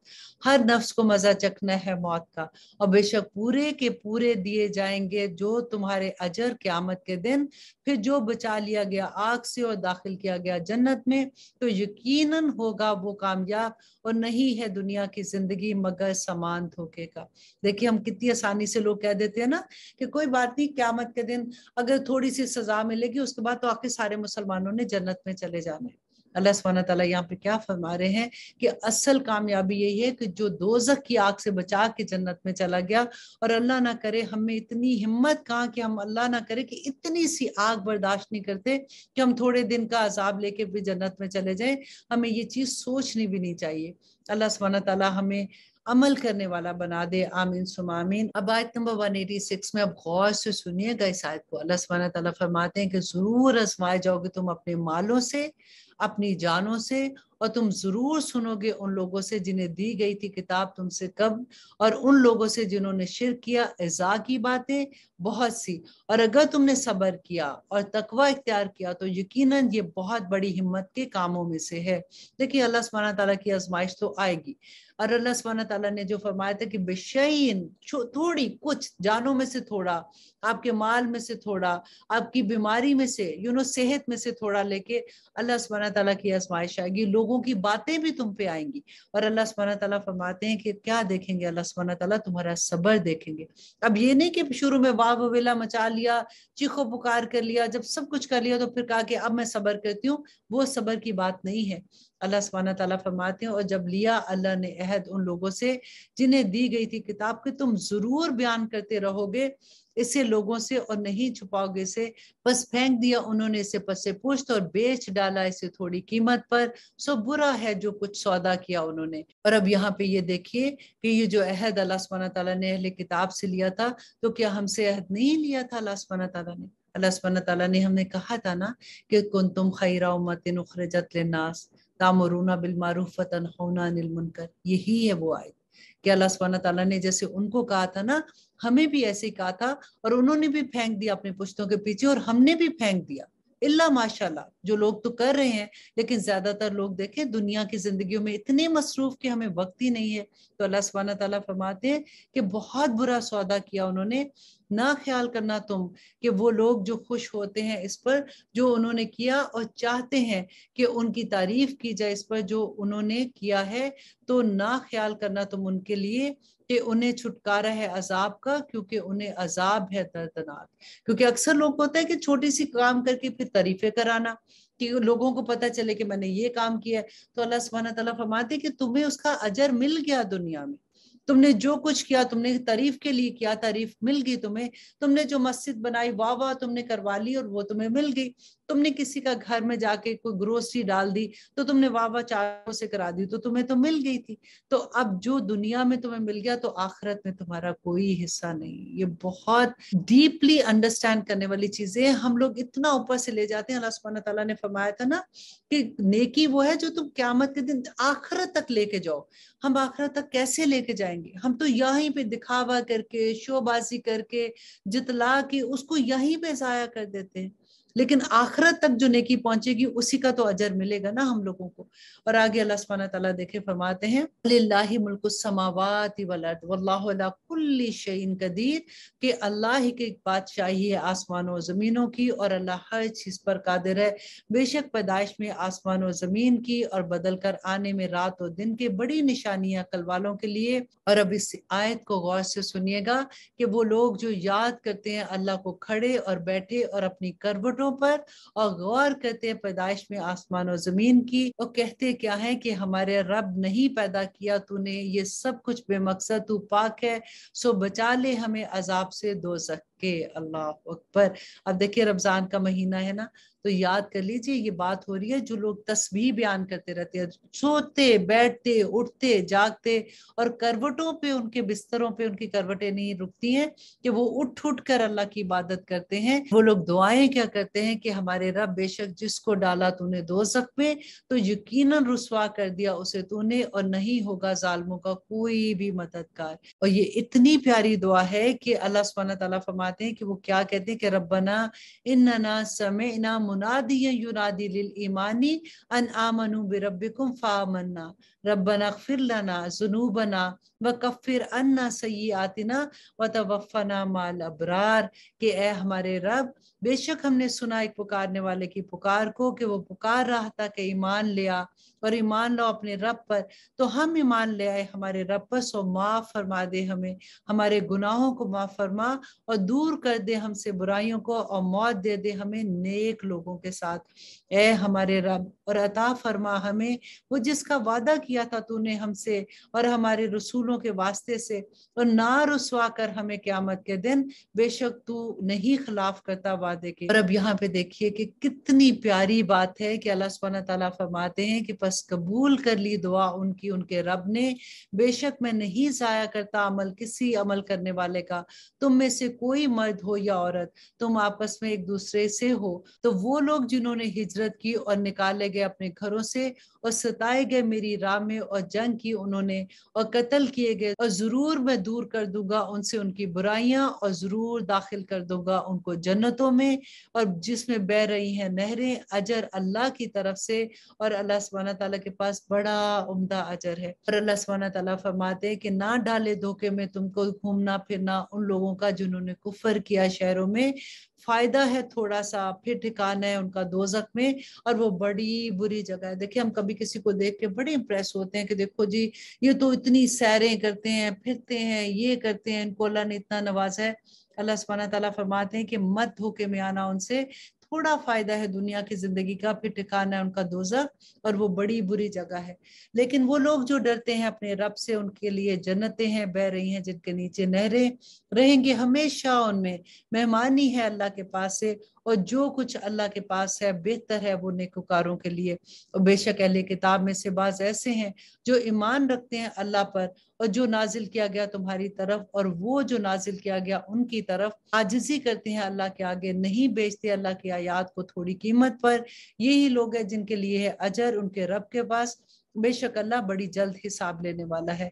हर नफ्स को मजा चखना है मौत का और बेशक पूरे के पूरे दिए जाएंगे जो तुम्हारे अजर क्यामत के दिन फिर जो बचा लिया गया आग से और दाखिल किया गया जन्नत में तो यकीनन होगा वो कामयाब और नहीं है दुनिया की जिंदगी मगर समान धोखे का देखिए हम कितनी आसानी से लोग कह देते हैं ना कि कोई बात नहीं क्यामत के दिन अगर थोड़ी सी सजा मिलेगी उसके बाद तो आखिर सारे मुसलमानों ने जन्नत में चले जाने अल्लाह सुबह तला यहाँ पे क्या फरमा रहे हैं कि असल कामयाबी यही है कि जो दोजक की आग से बचा के जन्नत में चला गया और अल्लाह ना करे हमें इतनी हिम्मत कहाँ कि हम अल्लाह ना करे कि इतनी सी आग बर्दाश्त नहीं करते कि हम थोड़े दिन का अजाब लेके भी जन्नत में चले जाए हमें ये चीज़ सोचनी भी नहीं चाहिए अल्लाह सुबह तला हमें अमल करने वाला बना दे आमीन सुमामीन अब आयत नंबर 186 में अब गौर से सुनिएगा इस आयत को अल्लाह सुबहाना तआला फरमाते हैं कि जरूर आजमाए जाओगे तुम अपने मालों से अपनी जानों से और तुम जरूर सुनोगे उन लोगों से जिन्हें दी गई थी किताब तुमसे कब और उन लोगों से जिन्होंने शिर किया ऐजा की बातें बहुत सी और अगर तुमने सब्र किया और तकवा इख्तियार किया तो यकीनन ये बहुत बड़ी हिम्मत के कामों में से है देखिए अल्लाह सुबहाना तला की आजमाइश तो आएगी और अल्लाह सुबहाना तला ने जो फरमाया था कि बेशन थोड़ी कुछ जानों में से थोड़ा आपके माल में से थोड़ा आपकी बीमारी में से यू नो सेहत में से थोड़ा लेके अल्लाह सुबहाना तला की आजमाइश आएगी लोगों लोगों की बातें भी तुम पे आएंगी और अल्लाह सुबहाना तला फरमाते हैं कि क्या देखेंगे अल्लाह सुबहाना तला तुम्हारा सबर देखेंगे अब ये नहीं कि शुरू में वाह वेला मचा लिया चीखो पुकार कर लिया जब सब कुछ कर लिया तो फिर कहा कि अब मैं सबर करती हूँ वो सबर की बात नहीं है अल्लाह सुबहाना तला फरमाते हैं और जब लिया अल्लाह ने अहद उन लोगों से जिन्हें दी गई थी किताब के तुम जरूर बयान करते रहोगे इसे लोगों से और नहीं छुपाओगे इसे बस फेंक दिया उन्होंने इसे पसे पुष्ट और बेच डाला इसे थोड़ी कीमत पर सो बुरा है जो कुछ सौदा किया उन्होंने और अब यहाँ पे ये देखिए कि ये जो अहद अल्लाह सुबहाना तला ने अहले किताब से लिया था तो क्या हमसे अहद नहीं लिया था अल्लाह सुबहाना तला ने अल्लाह सुबह तला ने हमने कहा था ना कि कुन तुम खैरा उमतिन उखरजत नास तामरुना बिल मारूफ फतन होना निलमुनकर मुनकर यही है वो आयत कि अल्लाह सुबहाना तला ने जैसे उनको कहा था ना हमें भी ऐसे ही कहा था और उन्होंने भी फेंक दिया अपने पुश्तों के पीछे और हमने भी फेंक दिया इल्ला माशाल्लाह जो लोग तो कर रहे हैं लेकिन ज्यादातर लोग देखें दुनिया की जिंदगी में इतने मसरूफ कि हमें वक्त ही नहीं है तो अल्लाह सुबहाना तला फरमाते हैं कि बहुत बुरा सौदा किया उन्होंने ना ख्याल करना तुम कि वो लोग जो खुश होते हैं इस पर जो उन्होंने किया और चाहते हैं कि उनकी तारीफ की जाए इस पर जो उन्होंने किया है तो ना ख्याल करना तुम उनके लिए कि उन्हें छुटकारा है अजाब का क्योंकि उन्हें अजाब है दर्दनाक क्योंकि अक्सर लोग होता है कि छोटी सी काम करके फिर तरीफे कराना कि लोगों को पता चले कि मैंने ये काम किया है तो अल्लाह सुबहाना तला फरमाते कि तुम्हें उसका अजर मिल गया दुनिया में तुमने जो कुछ किया तुमने तारीफ के लिए किया तारीफ मिल गई तुम्हें तुमने जो मस्जिद बनाई वाह वाह तुमने करवा ली और वो तुम्हें मिल गई तुमने किसी का घर में जाके कोई ग्रोसरी डाल दी तो तुमने वाह वाह चारों से करा दी तो तुम्हें तो मिल गई थी तो अब जो दुनिया में तुम्हें मिल गया तो आखिरत में तुम्हारा कोई हिस्सा नहीं ये बहुत डीपली अंडरस्टैंड करने वाली चीजें हम लोग इतना ऊपर से ले जाते हैं अल्लाह सुबह तला ने फरमाया था ना कि नेकी वो है जो तुम क्यामत के दिन आखिरत तक लेके जाओ हम आखिरत तक कैसे लेके जाएंगे हम तो यहीं पे दिखावा करके शोबाजी करके जितला के उसको यहीं पे जाया कर देते हैं लेकिन आखरत तक जो नेकी पहुंचेगी उसी का तो अजर मिलेगा ना हम लोगों को और आगे अल्लाह सुबहाना तला देखे फरमाते हैं मुल्क समावात वल्लाकुल्ली शैन कदीर के अल्लाह ही की बादशाही है और ज़मीनों की और अल्लाह हर चीज़ पर कादिर है बेशक पैदाइश में आसमान और ज़मीन की और बदल कर आने में रात और दिन के बड़ी निशानियां कल वालों के लिए और अब इस आयत को गौर से सुनिएगा कि वो लोग जो याद करते हैं अल्लाह को खड़े और बैठे और अपनी करवटों बातों पर और गौर करते हैं पैदाइश में आसमान और जमीन की और कहते क्या है कि हमारे रब नहीं पैदा किया तूने ये सब कुछ बेमकसद तू पाक है सो बचा ले हमें अजाब से दो सख्त ओके अल्लाह अकबर अब देखिए रमज़ान का महीना है ना तो याद कर लीजिए ये बात हो रही है जो लोग तस्वीर बयान करते रहते हैं सोते बैठते उठते जागते और करवटों पे उनके बिस्तरों पे उनकी करवटें नहीं रुकती हैं कि वो उठ उठ कर अल्लाह की इबादत करते हैं वो लोग दुआएं क्या करते हैं कि हमारे रब बेशक जिसको डाला तूने दो में तो यकीन रसवा कर दिया उसे तूने और नहीं होगा जालमों का कोई भी मददगार और ये इतनी प्यारी दुआ है कि अल्लाह सुबह तला फरमा फरमाते हैं कि वो क्या कहते हैं कि रब्बना ना समय ना मुनादी युनादी लिल ईमानी अन आमनु बिरबिकुम मन्ना रबना फिर लना जुनूबना व कफ़िर अन्ना सही आतना व तवफ़ना माल अबरार के ए हमारे रब बेशक हमने सुना एक पुकारने वाले की पुकार को कि वो पुकार रहा था कि ईमान ले आ और ईमान लो अपने रब पर तो हम ईमान ले आए हमारे रब पर सो माफ़ फरमा दे हमें हमारे गुनाहों को माफ़ फरमा और दूर कर दे हमसे बुराइयों को और मौत दे दे हमें नेक लोगों के साथ ए हमारे रब और अता फरमा हमें वो जिसका वादा किया किया था तूने हमसे और हमारे रसूलों के वास्ते से और ना रसुआ कर हमें क्यामत के दिन बेशक तू नहीं खिलाफ करता वादे के और अब यहाँ पे देखिए कि कितनी प्यारी बात है कि अल्लाह सुबह तला फरमाते हैं कि बस कबूल कर ली दुआ उनकी उनके रब ने बेशक मैं नहीं ज़ाया करता अमल किसी अमल करने वाले का तुम में से कोई मर्द हो या औरत तुम आपस में एक दूसरे से हो तो वो लोग जिन्होंने हिजरत की और निकाले गए अपने घरों से और सताए गए मेरी राह में और जंग की उन्होंने और कत्ल किए गए और जरूर मैं दूर कर दूंगा उनसे उनकी बुराइयां और जरूर दाखिल कर दूंगा उनको जन्नतों में और जिसमें बह रही हैं नहरें अजर अल्लाह की तरफ से और अल्लाह सुबहाना तला के पास बड़ा उमदा अजर है और अल्लाह सुबहाना तला फरमाते हैं कि ना डाले धोखे में तुमको घूमना फिरना उन लोगों का जिन्होंने कुफर किया शहरों में फायदा है थोड़ा सा फिर ठिकाना है उनका दोजक में और वो बड़ी बुरी जगह है देखिए हम कभी किसी को देख के बड़े इंप्रेस होते हैं कि देखो जी ये तो इतनी सैरें करते हैं फिरते हैं ये करते हैं इनको अल्लाह ने इतना नवाजा है अल्लाह सुबहाना तला फरमाते हैं कि मत धोखे में आना उनसे थोड़ा फायदा है दुनिया की जिंदगी का फिर ठिकाना है उनका दोजक और वो बड़ी बुरी जगह है लेकिन वो लोग जो डरते हैं अपने रब से उनके लिए जन्नतें हैं बह रही हैं जिनके नीचे नहरें रहेंगे हमेशा उनमें मेहमानी है अल्लाह के पास से और जो कुछ अल्लाह के पास है बेहतर है वो नेकुकारों के लिए और बेशक अहले किताब में से बाज ऐसे हैं जो ईमान रखते हैं अल्लाह पर और जो नाजिल किया गया तुम्हारी तरफ और वो जो नाजिल किया गया उनकी तरफ आजिजी करते हैं अल्लाह के आगे नहीं बेचते अल्लाह की आयात को थोड़ी कीमत पर यही लोग हैं जिनके लिए है अजर उनके रब के पास बेशक अल्लाह बड़ी जल्द हिसाब लेने वाला है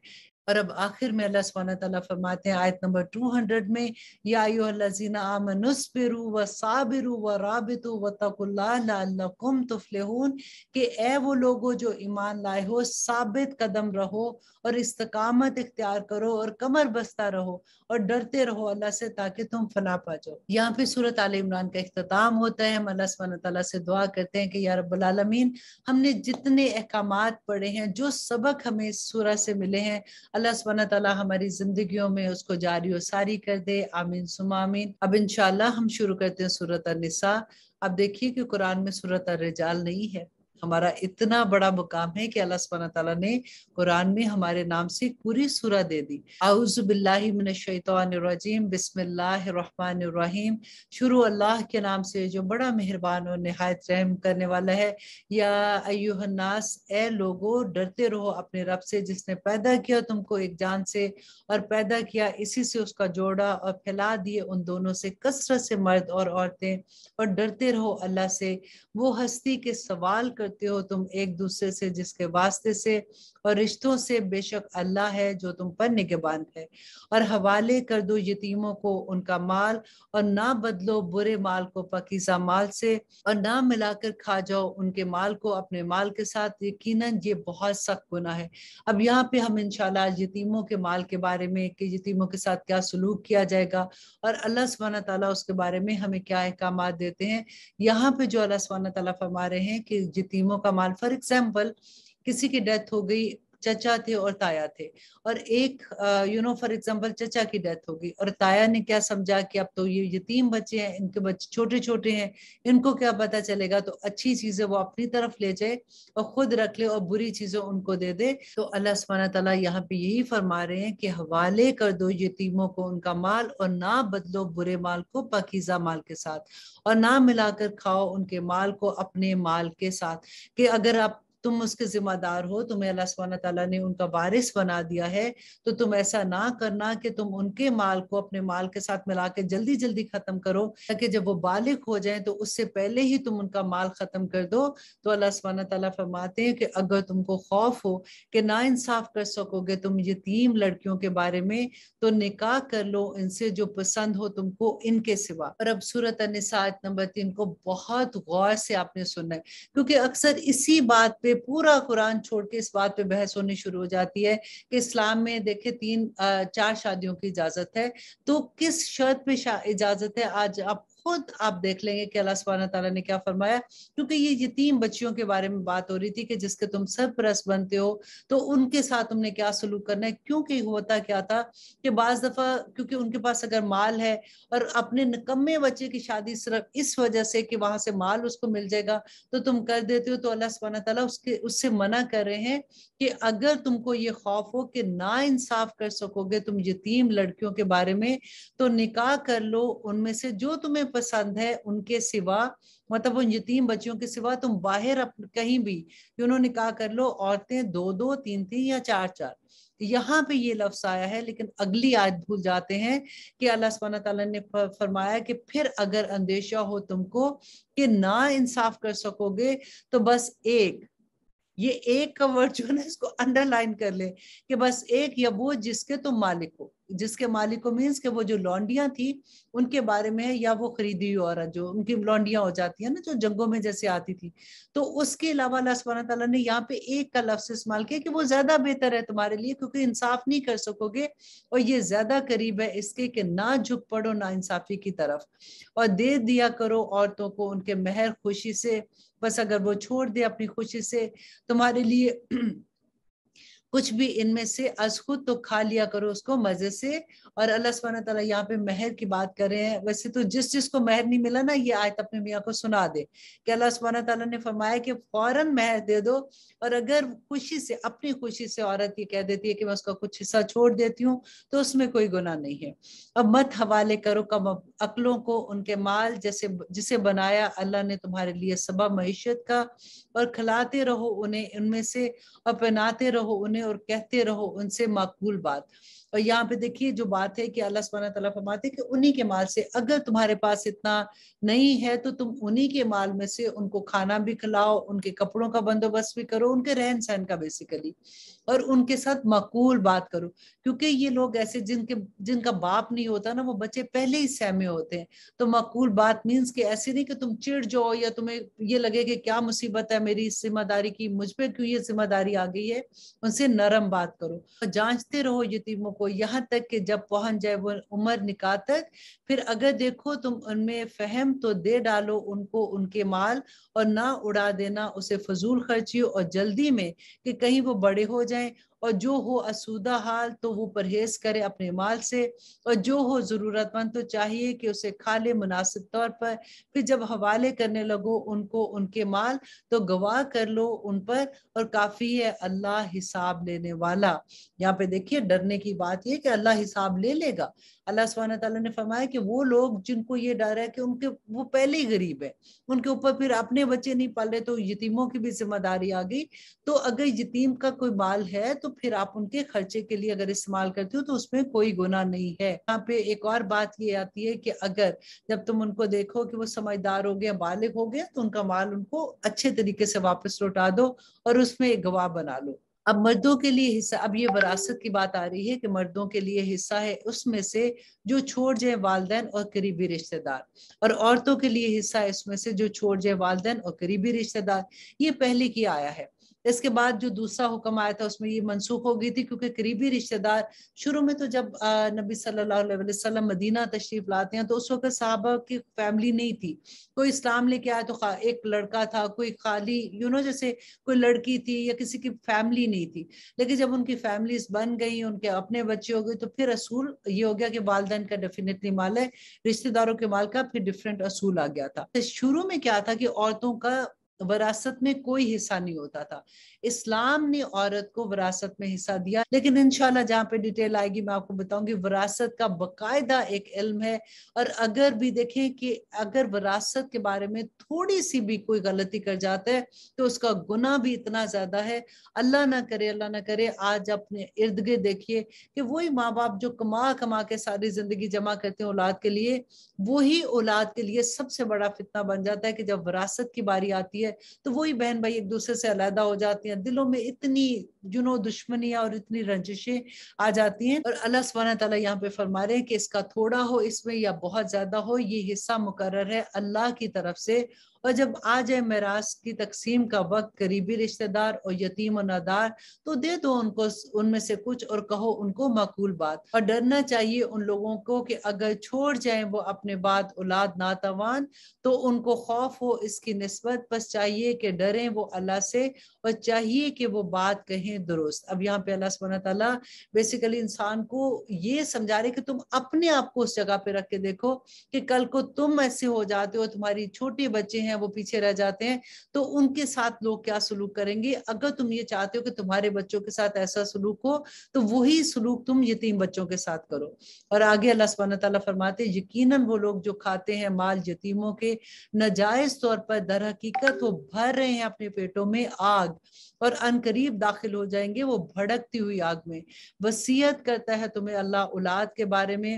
और अब आखिर में अल्लाह सुबहाना तला फरमाते हैं आयत नंबर 200 में या लजीना आमनुसबिरु व साबिरू व राबितु व तकुल्लाकुम तुफलेहून के ए वो लोगो जो ईमान लाए हो साबित कदम रहो और इस्तकामत इख्तियार करो और कमर बस्ता रहो और डरते रहो अल्लाह से ताकि तुम फना पा जाओ यहाँ पे सूरत आल इमरान का अख्ताम होता है हम अल्लाह सुबहाना तला से दुआ करते हैं कि या रबालमीन हमने जितने अहकाम पढ़े हैं जो सबक हमें इस सूरह से मिले हैं अल्लाह सुबहाना तला हमारी जिंदगियों में उसको जारी और सारी कर दे आमीन सुमामीन अब इनशाला हम शुरू करते हैं सूरत निसा अब देखिए कि कुरान में सूरत रिजाल नहीं है हमारा इतना बड़ा मुकाम है कि अल्लाह सुबह तला ने कुरान में हमारे नाम से पूरी सूरा दे दी आउज़बिल्लाशैतरजीम बिस्मिल्लाम शुरू अल्लाह के नाम से जो बड़ा मेहरबान और नहायत रहम करने वाला है या अयुहनास ए लोगो डरते रहो अपने रब से जिसने पैदा किया तुमको एक जान से और पैदा किया इसी से उसका जोड़ा और फैला दिए उन दोनों से कसरत से मर्द और औरतें और डरते रहो अल्लाह से वो हस्ती के सवाल कर सकते हो तुम एक दूसरे से जिसके वास्ते से और रिश्तों से बेशक अल्लाह है जो तुम पर निगबान है और हवाले कर दो यतीमों को उनका माल और ना बदलो बुरे माल को पकीसा माल से और ना मिलाकर खा जाओ उनके माल को अपने माल के साथ यकीन ये बहुत सख्त गुना है अब यहाँ पे हम इनशाला यतीमों के माल के बारे में कि यतीमों के साथ क्या सलूक किया जाएगा और अल्लाह सुबहान तला उसके बारे में हमें क्या अहकाम देते हैं यहाँ पे जो अल्लाह सुबहान तला फरमा रहे हैं कि यतीम बीमों का माल फॉर एग्जाम्पल किसी की डेथ हो गई चचा थे और ताया थे और एक यू नो फॉर एग्जांपल चचा की डेथ होगी और ताया ने क्या समझा कि अब तो ये यतीम बच्चे हैं इनके बच्चे छोटे छोटे हैं इनको क्या पता चलेगा तो अच्छी चीजें वो अपनी तरफ ले जाए और खुद रख ले और बुरी चीजें उनको दे दे तो अल्लाह सुबहाना तला यहाँ पे यही फरमा रहे हैं कि हवाले कर दो यतीमों को उनका माल और ना बदलो बुरे माल को पकीजा माल के साथ और ना मिलाकर खाओ उनके माल को अपने माल के साथ कि अगर आप तुम उसके जिम्मेदार हो तुम्हें अल्लाह सुबहाना तला ने उनका वारिस बना दिया है तो तुम ऐसा ना करना कि तुम उनके माल को अपने माल के साथ मिला के जल्दी जल्दी खत्म करो ताकि जब वो बालिक हो जाए तो उससे पहले ही तुम उनका माल खत्म कर दो तो अल्लाह सुबहाना तला फरमाते हैं कि अगर तुमको खौफ हो कि ना इंसाफ कर सकोगे तुम यतीम लड़कियों के बारे में तो निकाह कर लो इनसे जो पसंद हो तुमको इनके सिवा और अब सूरत नंबर तीन को बहुत गौर से आपने सुना है क्योंकि अक्सर इसी बात पे लिए पूरा कुरान छोड़ के इस बात पे बहस होनी शुरू हो जाती है कि इस्लाम में देखे तीन चार शादियों की इजाजत है तो किस शर्त पे इजाजत है आज आप खुद आप देख लेंगे कि अल्लाह सुबहाना तला ने क्या फरमाया क्योंकि ये यतीम बच्चियों के बारे में बात हो रही थी कि जिसके तुम सरपरस बनते हो तो उनके साथ तुमने क्या सलूक करना है क्योंकि होता क्या था कि बाज दफा क्योंकि उनके पास अगर माल है और अपने निकम्मे बच्चे की शादी सिर्फ इस वजह से कि वहां से माल उसको मिल जाएगा तो तुम कर देते हो तो अल्लाह सुबहाना तला उसके उससे मना कर रहे हैं कि अगर तुमको ये खौफ हो कि ना इंसाफ कर सकोगे तुम यतीम लड़कियों के बारे में तो निकाह कर लो उनमें से जो तुम्हें पसंद है उनके सिवा मतलब उन यतीम बच्चियों के सिवा तुम बाहर कहीं भी यू नो निकाह कर लो औरतें दो दो तीन तीन या चार चार यहाँ पे ये लफ्स आया है लेकिन अगली आज भूल जाते हैं कि अल्लाह सुबहाना तला ने फरमाया कि फिर अगर अंदेशा हो तुमको कि ना इंसाफ कर सकोगे तो बस एक ये एक का वर्ड जो है ना इसको अंडरलाइन कर ले कि बस एक या वो जिसके तुम मालिक हो जिसके मालिक को मीन्स के वो जो लौंडियां थी उनके बारे में या वो खरीदी हुई औरत जो उनकी लौंडियां हो जाती है ना जो जंगों में जैसे आती थी तो उसके अलावा अल्लाह सुबहाना ने यहाँ पे एक का लफ्स इस्तेमाल किया कि वो ज्यादा बेहतर है तुम्हारे लिए क्योंकि इंसाफ नहीं कर सकोगे और ये ज्यादा करीब है इसके कि ना झुक पड़ो ना इंसाफी की तरफ और दे दिया करो औरतों को उनके महर खुशी से बस अगर वो छोड़ दे अपनी खुशी से तुम्हारे लिए कुछ भी इनमें से खुद तो खा लिया करो उसको मजे से और अल्लाह सब तला यहाँ पे महर की बात कर रहे हैं वैसे तो जिस को महर नहीं मिला ना ये आयत अपने मियाँ को सुना दे कि अल्लाह सुबहाना तला ने फरमाया कि फौरन महर दे दो और अगर खुशी से अपनी खुशी से औरत ये कह देती है कि मैं उसका कुछ हिस्सा छोड़ देती हूँ तो उसमें कोई गुना नहीं है अब मत हवाले करो कम अकलों को उनके माल जैसे जिसे बनाया अल्लाह ने तुम्हारे लिए सबा मीशत का और खिलाते रहो उन्हें उनमें से और पहनाते रहो उन्हें में और कहते रहो उनसे माकूल बात और यहाँ पे देखिए जो बात है कि अल्लाह सुबहाना तला फरमाते कि उन्हीं के माल से अगर तुम्हारे पास इतना नहीं है तो तुम उन्हीं के माल में से उनको खाना भी खिलाओ उनके कपड़ों का बंदोबस्त भी करो उनके रहन सहन का बेसिकली और उनके साथ माकूल बात करो क्योंकि ये लोग ऐसे जिनके जिनका बाप नहीं होता ना वो बच्चे पहले ही सहमे होते हैं तो माकूल बात मीन्स कि ऐसे नहीं कि तुम चिड़ जाओ या तुम्हें ये लगे कि क्या मुसीबत है मेरी इस जिम्मेदारी की मुझ पर क्यों ये जिम्मेदारी आ गई है उनसे नरम बात करो जांचते रहो यतीमों को यहाँ तक कि जब पहुंच जाए वो उम्र निकाह तक फिर अगर देखो तुम उनमें फहम तो दे डालो उनको उनके माल और ना उड़ा देना उसे फजूल खर्ची और जल्दी में कि कहीं वो बड़े हो जाए और जो हो असुदा हाल तो वो परहेज करे अपने माल से और जो हो ज़रूरतमंद तो चाहिए कि उसे खा ले मुनासिब तौर पर फिर जब हवाले करने लगो उनको उनके माल तो गवाह कर लो उन पर और काफ़ी है अल्लाह हिसाब लेने वाला यहाँ पे देखिए डरने की बात यह कि अल्लाह हिसाब ले लेगा अल्लाह सुबहाना तला ने फरमाया कि वो लोग जिनको ये डर है कि उनके वो पहले ही गरीब है उनके ऊपर फिर अपने बच्चे नहीं पाले तो यतीमों की भी जिम्मेदारी आ गई तो अगर यतीम का कोई माल है तो फिर आप उनके खर्चे के लिए अगर इस्तेमाल करते हो तो उसमें कोई गुना नहीं है यहाँ पे एक और बात ये आती है कि अगर जब तुम उनको देखो कि वो समझदार हो गया बालिग हो गया तो उनका माल उनको अच्छे तरीके से वापस लौटा दो और उसमें एक गवाह बना लो अब मर्दों के लिए हिस्सा अब ये वरासत की बात आ रही है कि मर्दों के लिए हिस्सा है उसमें से जो छोड़ जाए वालदे और करीबी रिश्तेदार और औरतों के लिए हिस्सा है उसमें से जो छोड़ जाए वालदे और करीबी रिश्तेदार ये पहले की आया है इसके बाद जो दूसरा हुक्म आया था उसमें ये मनसूख हो गई थी क्योंकि करीबी रिश्तेदार शुरू में तो जब नबी सल्लल्लाहु अलैहि वसल्लम मदीना तशरीफ लाते हैं तो उस वक्त साहबा की फैमिली नहीं थी कोई इस्लाम लेके आया तो एक लड़का था कोई खाली यू नो जैसे कोई लड़की थी या किसी की फैमिली नहीं थी लेकिन जब उनकी फैमिलीज बन गई उनके अपने बच्चे हो गए तो फिर असूल ये हो गया कि वालदेन का डेफिनेटली माल है रिश्तेदारों के माल का फिर डिफरेंट असूल आ गया था तो शुरू में क्या था कि औरतों का वरासत में कोई हिस्सा नहीं होता था इस्लाम ने औरत को विरासत में हिस्सा दिया लेकिन इनशाला जहाँ पे डिटेल आएगी मैं आपको बताऊंगी विरासत का बकायदा एक इल्म है और अगर भी देखें कि अगर विरासत के बारे में थोड़ी सी भी कोई गलती कर जाता है तो उसका गुना भी इतना ज्यादा है अल्लाह ना करे अल्लाह ना करे आज अपने इर्द गिर्द देखिए कि वही माँ बाप जो कमा कमा के सारी जिंदगी जमा करते हैं औलाद के लिए वही औलाद के लिए सबसे बड़ा फितना बन जाता है कि जब विरासत की बारी आती है तो वही बहन भाई एक दूसरे से अलहदा हो जाते हैं हैं दिलों में इतनी यू नो और इतनी रंजिशें आ जाती हैं और अल्लाह सुबहाना तला यहाँ पे फरमा रहे हैं कि इसका थोड़ा हो इसमें या बहुत ज्यादा हो ये हिस्सा मुकर है अल्लाह की तरफ से और जब आ जाए मेरास की तकसीम का वक्त करीबी रिश्तेदार और यतीम और नदार तो दे दो उनको उनमें से कुछ और कहो उनको मकूल बात और डरना चाहिए उन लोगों को कि अगर छोड़ जाए वो अपने बाद औलाद नातवान तो उनको खौफ हो इसकी नस्बत बस चाहिए कि डरें वो अल्लाह से और चाहिए कि वो बात कहें दुरुस्त अब यहाँ पे अल्लाह सुबह तला बेसिकली इंसान को ये समझा रहे कि तुम अपने आप को उस जगह पे रख के देखो कि कल को तुम ऐसे हो जाते हो तुम्हारी छोटे बच्चे हैं हैं वो पीछे रह जाते हैं तो उनके साथ लोग क्या सलूक करेंगे अगर तुम ये चाहते हो कि तुम्हारे बच्चों के साथ ऐसा सलूक हो तो वही सलूक तुम यतीम बच्चों के साथ करो और आगे अल्लाह सुबहान तला फरमाते यकीन वो लोग जो खाते हैं माल यतीमों के नाजायज तौर पर दर हकीकत वो भर रहे हैं अपने पेटों में आग और अनकरीब दाखिल हो जाएंगे वो भड़कती हुई आग में वसीयत करता है तुम्हें अल्लाह औलाद के बारे में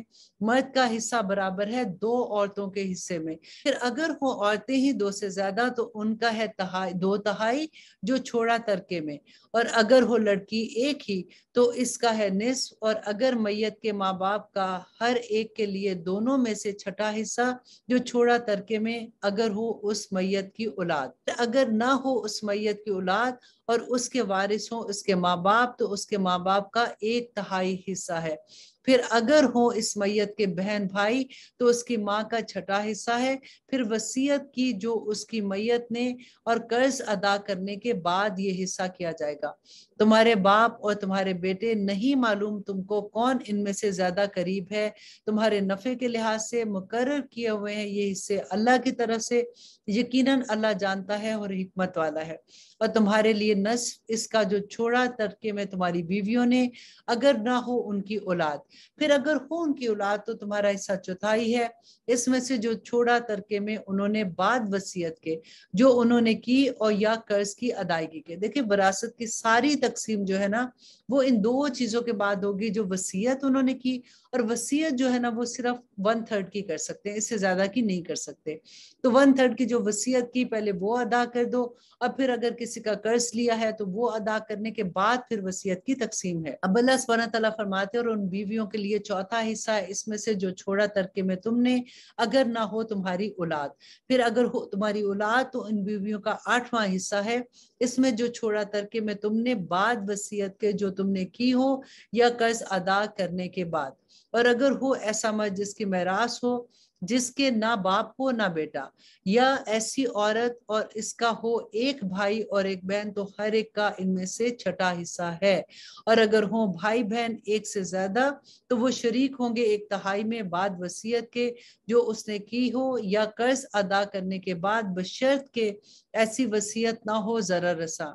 मर्द का हिस्सा बराबर है दो औरतों के हिस्से में फिर अगर वो औरतें ही दो से ज्यादा तो उनका है तहाई दो तहाई जो छोड़ा तरके में और अगर हो लड़की एक ही तो इसका है निसफ और अगर मैयत के माँ बाप का हर एक के लिए दोनों में से छठा हिस्सा जो छोड़ा तरके में अगर हो उस मैयत की औलाद अगर ना हो उस मैयत की औलाद और उसके वारिस हो उसके माँ बाप तो उसके माँ बाप का एक तहाई हिस्सा है फिर अगर हो इस मैयत के बहन भाई तो उसकी माँ का छठा हिस्सा है फिर वसीयत की जो उसकी मैयत ने और कर्ज अदा करने के बाद ये हिस्सा किया जाएगा तुम्हारे बाप और तुम्हारे बेटे नहीं मालूम तुमको कौन इनमें से ज्यादा करीब है तुम्हारे नफे के लिहाज से मुकर किए हुए हैं ये हिस्से अल्लाह की तरफ से यकीनन अल्लाह जानता है और हमत वाला है और तुम्हारे लिए नस्फ इसका जो छोड़ा तरके में तुम्हारी बीवियों ने अगर ना हो उनकी औलाद फिर अगर हो उनकी औलाद तो तुम्हारा हिस्सा चौथाई है इसमें से जो छोड़ा तरके में उन्होंने बाद वसीयत के जो उन्होंने की और या कर्ज की अदायगी के देखिये विरासत की सारी तकसीम जो है ना वो इन दो चीज़ों के बाद होगी जो वसीयत उन्होंने की और वसीयत जो है ना वो सिर्फ वन थर्ड की कर सकते हैं इससे ज़्यादा की नहीं कर सकते तो वन थर्ड की जो वसीयत की पहले वो अदा कर दो और फिर अगर किसी का कर्ज लिया है तो वो अदा करने के बाद फिर वसीयत की तकसीम है अब अल्लाह स्वन तला फरमाते और उन बीवियों के लिए चौथा हिस्सा इसमें से जो छोड़ा तरके में तुमने अगर ना हो तुम्हारी औलाद फिर अगर हो तुम्हारी औलाद तो इन बीवियों का आठवां हिस्सा है इसमें जो छोड़ा तरके में तुमने बाद वसीयत के जो तुमने की हो या कर्ज अदा करने के बाद और अगर हो ऐसा मर्द जिसकी महरास हो जिसके ना बाप हो ना बेटा या ऐसी औरत और इसका हो एक भाई और एक बहन तो हर एक का इनमें से छठा हिस्सा है और अगर हो भाई बहन एक से ज्यादा तो वो शरीक होंगे एक तहाई में बाद वसीयत के जो उसने की हो या कर्ज अदा करने के बाद बशर्त के ऐसी वसीयत ना हो जरा रसा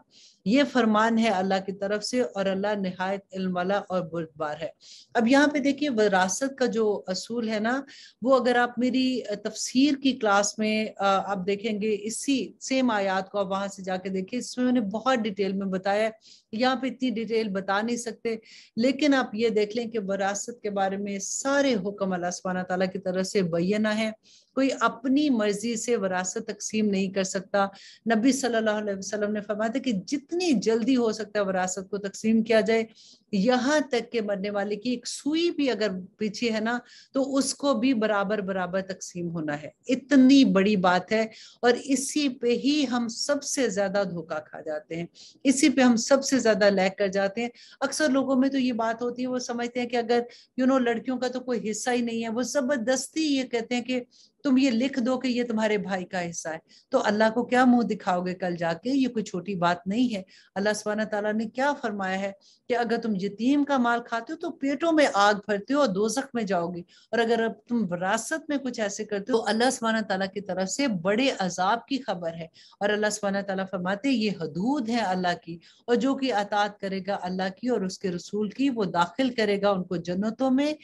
ये फरमान है अल्लाह की तरफ से और अल्लाह नहायत इल्मला और बुरदबार है अब यहाँ पे देखिए वरासत का जो असूल है ना वो अगर आप मेरी तफसीर की क्लास में आप देखेंगे इसी सेम आयात को आप वहां से जाके देखिए इसमें मैंने बहुत डिटेल में बताया यहाँ पे इतनी डिटेल बता नहीं सकते लेकिन आप ये देख लें कि वरासत के बारे में सारे हुक्म अल्लाह तला की तरफ से बैना है कोई अपनी मर्जी से वरासत तकसीम नहीं कर सकता नबी सल्लल्लाहु अलैहि वसल्लम ने फरमाया था कि जितनी जल्दी हो सकता है वरासत को तकसीम किया जाए यहाँ तक के मरने वाले की एक सुई भी अगर पीछे है ना तो उसको भी बराबर बराबर तकसीम होना है इतनी बड़ी बात है और इसी पे ही हम सबसे ज्यादा धोखा खा जाते हैं इसी पे हम सबसे ज्यादा लैक कर जाते हैं अक्सर लोगों में तो ये बात होती है वो समझते हैं कि अगर यू you नो know, लड़कियों का तो कोई हिस्सा ही नहीं है वो जबरदस्ती ये कहते हैं कि तुम ये लिख दो कि ये तुम्हारे भाई का हिस्सा है तो अल्लाह को क्या मुंह दिखाओगे कल जाके ये कोई छोटी बात नहीं है अल्लाह सुबहाना तला ने क्या फरमाया है कि अगर तुम यतीम का माल खाते हो तो पेटों में आग भरते हो और दो में जाओगे और अगर अब तुम विरासत में कुछ ऐसे करते हो तो अल्लाह सुबहाना तला की तरफ से बड़े अजाब की खबर है और अल्लाह सुबहाना तला फरमाते ये हदूद है अल्लाह की और जो कि अतात करेगा अल्लाह की और उसके रसूल की वो दाखिल करेगा उनको जन्नतों में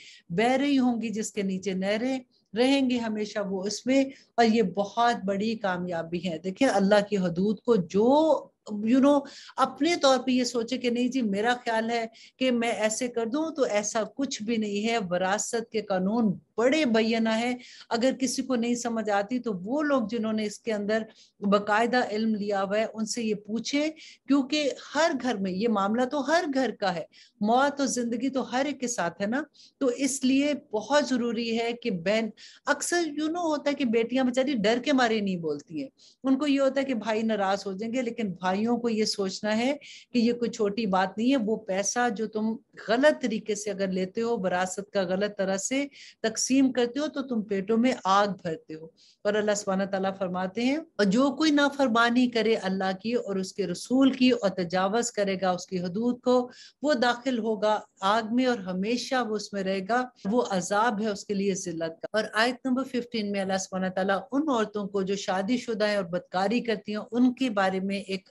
बह रही होंगी जिसके नीचे नहरें रहेंगे हमेशा वो इसमें और ये बहुत बड़ी कामयाबी है देखिए अल्लाह की हदूद को जो यू you नो know, अपने तौर पे ये सोचे कि नहीं जी मेरा ख्याल है कि मैं ऐसे कर दूं तो ऐसा कुछ भी नहीं है वरासत के कानून बड़े बैना है अगर किसी को नहीं समझ आती तो वो लोग जिन्होंने इसके अंदर बाकायदा इल्म लिया हुआ है उनसे ये पूछे क्योंकि हर घर में ये मामला तो हर घर का है मौत और जिंदगी तो हर एक के साथ है ना तो इसलिए बहुत जरूरी है कि बहन अक्सर यू नो होता है कि बेटियां बेचारी डर के मारे नहीं बोलती हैं उनको ये होता है कि भाई नाराज हो जाएंगे लेकिन भाइयों को ये सोचना है कि ये कोई छोटी बात नहीं है वो पैसा जो तुम गलत तरीके से अगर लेते हो विरासत का गलत तरह से तक तकसीम करते हो तो तुम पेटों में आग भरते हो और अल्लाह सुबहाना तला फरमाते हैं और जो कोई नाफरमानी करे अल्लाह की और उसके रसूल की और तजावज करेगा उसकी हदूद को वो दाखिल होगा आग में और हमेशा वो उसमें रहेगा वो अजाब है उसके लिए जिल्लत का और आयत नंबर फिफ्टीन में अल्लाह सुबहाना तला उन औरतों को जो शुदा है और बदकारी करती हैं उनके बारे में एक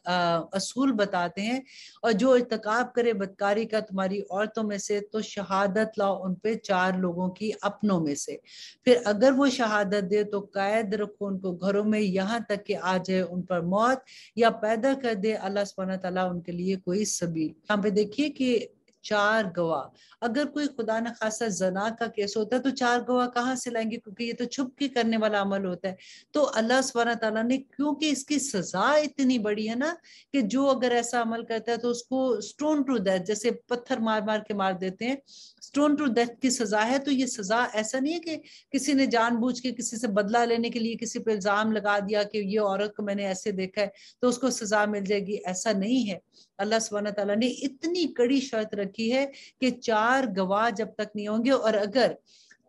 असूल बताते हैं और जो इतक करे बदकारी का तुम्हारी औरतों में से तो शहादत लाओ उन पे चार लोगों की अपनों में से फिर अगर वो शहादत दे तो कायद रखो उनको घरों में यहाँ तक कि आ जाए उन पर मौत या पैदा कर दे अल्लाह सुबहाना तला उनके लिए कोई सबील यहाँ पे देखिए कि चार गवाह अगर कोई खुदा न खासा जना का केस होता है तो चार गवाह कहाँ से लाएंगे क्योंकि ये तो छुप के करने वाला अमल होता है तो अल्लाह सुबहाना तला ने क्योंकि इसकी सजा इतनी बड़ी है ना कि जो अगर ऐसा अमल करता है तो उसको स्टोन टू डेथ जैसे पत्थर मार मार के मार देते हैं स्टोन टू डेथ की सजा है तो ये सजा ऐसा नहीं है कि किसी ने जानबूझ के किसी से बदला लेने के लिए किसी पर इल्जाम लगा दिया कि ये औरत को मैंने ऐसे देखा है तो उसको सजा मिल जाएगी ऐसा नहीं है अल्लाह सुबहाना तला ने इतनी कड़ी शर्त रखी है कि चार गवाह जब तक नहीं होंगे और अगर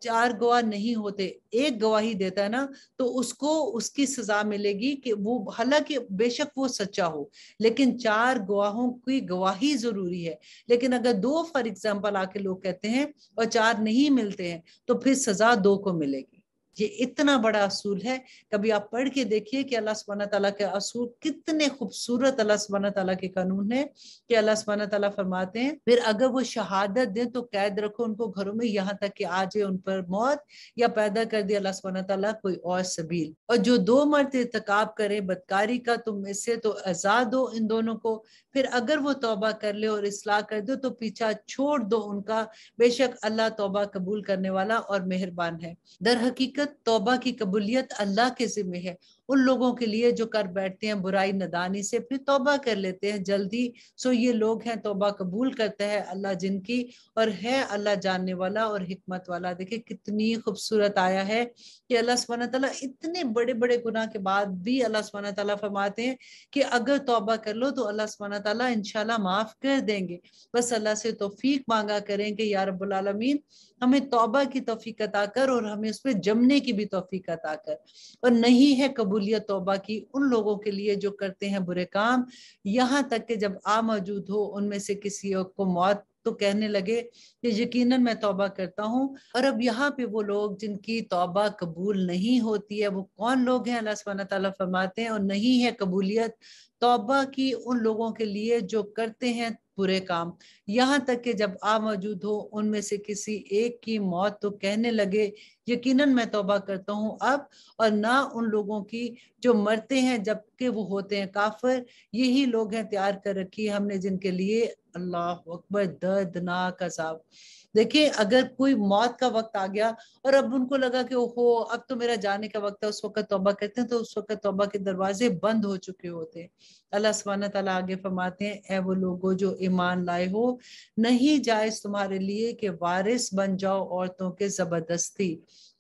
चार गवाह नहीं होते एक गवाही देता है ना तो उसको उसकी सजा मिलेगी कि वो हालांकि बेशक वो सच्चा हो लेकिन चार गवाहों की गवाही जरूरी है लेकिन अगर दो फॉर एग्जाम्पल आके लोग कहते हैं और चार नहीं मिलते हैं तो फिर सजा दो को मिलेगी ये इतना बड़ा असूल है कभी आप पढ़ के देखिए कि अल्लाह सुबहान तला के असूल कितने खूबसूरत अल्लाह सुबहान तला के कानून है कि अल्लाह सुबहान तला फरमाते हैं फिर अगर वो शहादत दें तो कैद रखो उनको घरों में यहाँ तक कि आ जाए उन पर मौत या पैदा कर दी अल्लाह सुबहान तला कोई और सबील और जो दो मर्द इतकाब करें बदकारी का तुम इससे तो आजाद हो इन दोनों को फिर अगर वो तोबा कर ले और इसलाह कर दो तो पीछा छोड़ दो उनका बेशक अल्लाह तोबा कबूल करने वाला और मेहरबान है दर हकीकत तोबा की कबूलियत अल्लाह के जिम्मे है उन लोगों के लिए जो कर बैठते हैं बुराई नदानी से फिर तोबा कर लेते हैं जल्दी सो ये लोग हैं तोबा कबूल करता है अल्लाह जिनकी और है अल्लाह जानने वाला और हिकमत वाला देखिए कितनी खूबसूरत आया है कि अल्लाह सुबहान तला इतने बड़े बड़े गुना के बाद भी अल्लाह सुबहान तला फरमाते हैं कि अगर तोबा कर लो तो अल्लाह सुबहान तला इनशाला माफ कर देंगे बस अल्लाह से तोफीक मांगा करें कि यार रबालमीन हमें तोबा की तोफीक अता कर और हमें उस पर जमने की भी तोफीक अता कर और नहीं है कबूल कबूलियत तोबा की उन लोगों के लिए जो करते हैं बुरे काम यहाँ तक कि जब आ मौजूद हो उनमें से किसी को मौत तो कहने लगे कि यकीनन मैं तौबा करता हूँ और अब यहाँ पे वो लोग जिनकी तौबा कबूल नहीं होती है वो कौन लोग हैं अल्लाह सुबहाना तआला फरमाते हैं और नहीं है कबूलियत तोबा की उन लोगों के लिए जो करते हैं बुरे काम यहाँ तक कि जब आप मौजूद हो उनमें से किसी एक की मौत तो कहने लगे यकीनन मैं तोबा करता हूँ अब और ना उन लोगों की जो मरते हैं जबकि वो होते हैं काफर यही लोग हैं तैयार कर रखी हमने जिनके लिए अल्लाह अकबर दर्दनाक अजाब देखिए अगर कोई मौत का वक्त आ गया और अब उनको लगा कि ओहो अब तो मेरा जाने का वक्त है उस वक्त तोबा करते हैं तो उस वक्त तोबा के दरवाजे बंद हो चुके होते हैं अल्लाह सुबहान तला आगे फरमाते हैं ऐ वो लोगो जो ईमान लाए हो नहीं जायज तुम्हारे लिए कि वारिस बन जाओ औरतों के जबरदस्ती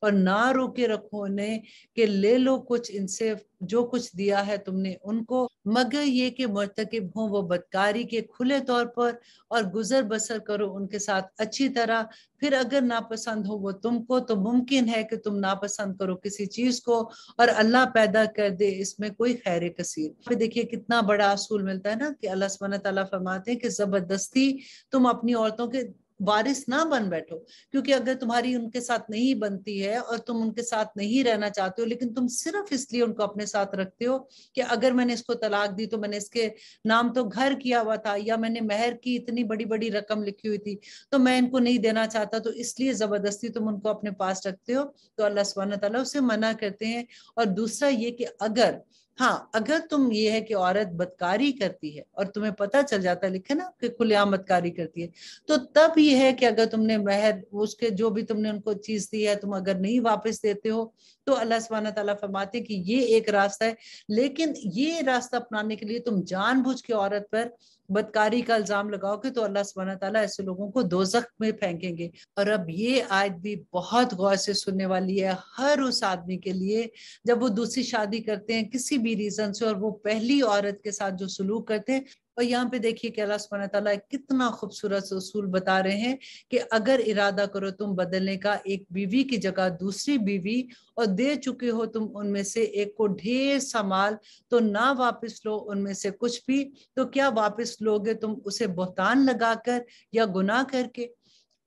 और ना रोके रखो उन्हें कि ले लो कुछ इनसे जो कुछ दिया है तुमने उनको मगर ये कि मरतकब हों वो बदकारी के खुले तौर पर और गुजर बसर करो उनके साथ अच्छी तरह फिर अगर नापसंद हो वो तुमको तो मुमकिन है कि तुम नापसंद करो किसी चीज को और अल्लाह पैदा कर दे इसमें कोई खैर कसीर फिर देखिए कितना बड़ा असूल मिलता है ना कि अल्लाह सुबहाना तला फरमाते हैं कि जबरदस्ती तुम अपनी औरतों के वारिस ना बन बैठो क्योंकि अगर तुम्हारी उनके साथ नहीं बनती है और तुम उनके साथ नहीं रहना चाहते हो लेकिन तुम सिर्फ इसलिए उनको अपने साथ रखते हो कि अगर मैंने इसको तलाक दी तो मैंने इसके नाम तो घर किया हुआ था या मैंने मेहर की इतनी बड़ी बड़ी रकम लिखी हुई थी तो मैं इनको नहीं देना चाहता तो इसलिए जबरदस्ती तुम उनको अपने पास रखते हो तो अल्लाह सुबह तला उसे मना करते हैं और दूसरा ये कि अगर हाँ अगर तुम ये है कि औरत बदकारी करती है और तुम्हें पता चल जाता है लिखे ना कि खुलेआम बदकारी करती है तो तब ये है कि अगर तुमने महर उसके जो भी तुमने उनको चीज दी है तुम अगर नहीं वापस देते हो तो अल्लाह सुबहाना तला फरमाते कि ये एक रास्ता है लेकिन ये रास्ता अपनाने के लिए तुम जानबूझ के औरत पर बदकारी का इल्ज़ाम लगाओगे तो अल्लाह सब ताला ऐसे लोगों को दो में फेंकेंगे और अब ये आयत भी बहुत गौर से सुनने वाली है हर उस आदमी के लिए जब वो दूसरी शादी करते हैं किसी भी रीज़न से और वो पहली औरत के साथ जो सलूक करते हैं और यहाँ पे देखिए कि अल्लाह सुबहाना तला कितना खूबसूरत असूल बता रहे हैं कि अगर इरादा करो तुम बदलने का एक बीवी की जगह दूसरी बीवी और दे चुके हो तुम उनमें से एक को ढेर सामाल तो ना वापस लो उनमें से कुछ भी तो क्या वापस लोगे तुम उसे बहतान लगाकर या गुनाह करके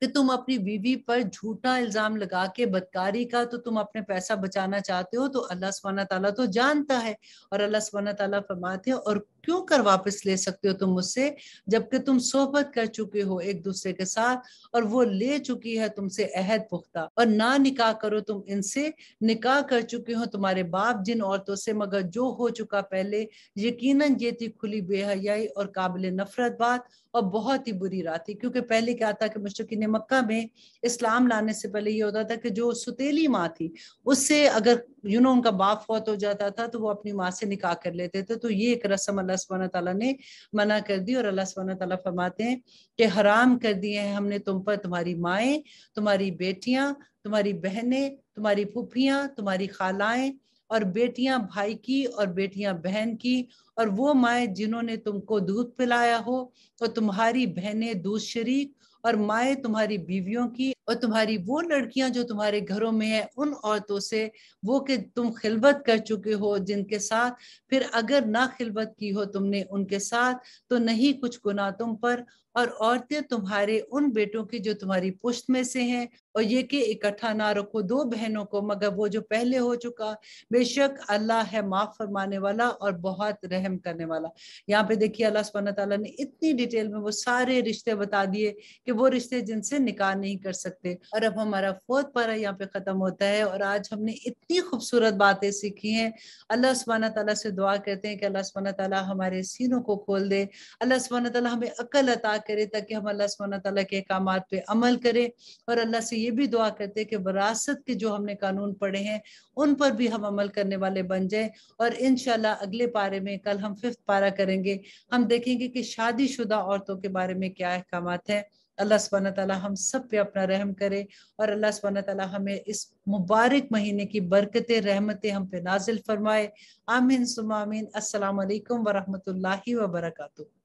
कि तुम अपनी बीवी पर झूठा इल्जाम लगा के बदकारी का तो तुम अपने पैसा बचाना चाहते हो तो अल्लाह सुबहाना तला तो जानता है और अल्लाह सुबहाना तला फरमाते हैं और क्यों कर वापस ले सकते हो तुम मुझसे जबकि तुम सोहबत कर चुके हो एक दूसरे के साथ और वो ले चुकी है तुमसे अहद पुख्ता और ना निकाह करो तुम इनसे निकाह कर चुके हो तुम्हारे बाप जिन औरतों से मगर जो हो चुका पहले यकीन ये थी खुली बेहयाई और काबिल नफरत बात और बहुत ही बुरी रात थी क्योंकि पहले क्या था कि मुश्किन मक्का में इस्लाम लाने से पहले ये होता था कि जो सुतीली माँ थी उससे अगर यू नो उनका बाप फौत हो जाता था तो वो अपनी माँ से निकाह कर लेते थे तो ये एक रस्म अल्लाह अल्लाह सुबहान तला ने मना कर दी और अल्लाह सुबहान तला फरमाते हैं कि हराम कर दिए हैं हमने तुम पर तुम्हारी माएँ तुम्हारी बेटियाँ तुम्हारी बहनें तुम्हारी फुफियाँ तुम्हारी खालाएँ और बेटियां भाई की और बेटियां बहन की और वो माए जिन्होंने तुमको दूध पिलाया हो और तुम्हारी बहनें दूध शरीक और माए तुम्हारी बीवियों की और तुम्हारी वो लड़कियां जो तुम्हारे घरों में है उन औरतों से वो कि तुम खिलबत कर चुके हो जिनके साथ फिर अगर ना खिलबत की हो तुमने उनके साथ तो नहीं कुछ गुना तुम पर और औरतें तुम्हारे उन बेटों की जो तुम्हारी पुष्ट में से हैं और ये कि इकट्ठा ना रखो दो बहनों को मगर वो जो पहले हो चुका बेशक अल्लाह है माफ फरमाने वाला और बहुत रहम करने वाला यहाँ पे देखिए अल्लाह सुबहाना तला ने इतनी डिटेल में वो सारे रिश्ते बता दिए कि वो रिश्ते जिनसे निकाह नहीं कर सकते और अब हमारा फोर्थ पारा यहाँ पे खत्म होता है और आज हमने इतनी खूबसूरत बातें सीखी हैं अल्लाह सुबहाना तला से दुआ करते हैं कि अल्लाह सुबहाना तला हमारे सीनों को खोल दे अल्लाह सुबहाना तला हमें अकल अता करे ताकि हम अल्लाह सुबहाना तला के अहकाम पे अमल करें और अल्लाह से ये भी दुआ करते कि वरासत के जो हमने कानून पढ़े हैं उन पर भी हम अमल करने वाले बन जाए और इन अगले पारे में कल हम फिफ्थ पारा करेंगे हम देखेंगे कि शुदा औरतों के बारे में क्या अहकाम हैं अल्लाह सुबहाना तला हम सब पे अपना रहम करे और अल्लाह सुबहाना तला हमें इस मुबारक महीने की बरकतें रहमतें हम पे नाजिल फरमाए आमिन सुमामीन असलकम वरहमत वरहमतुल्लाहि वरकू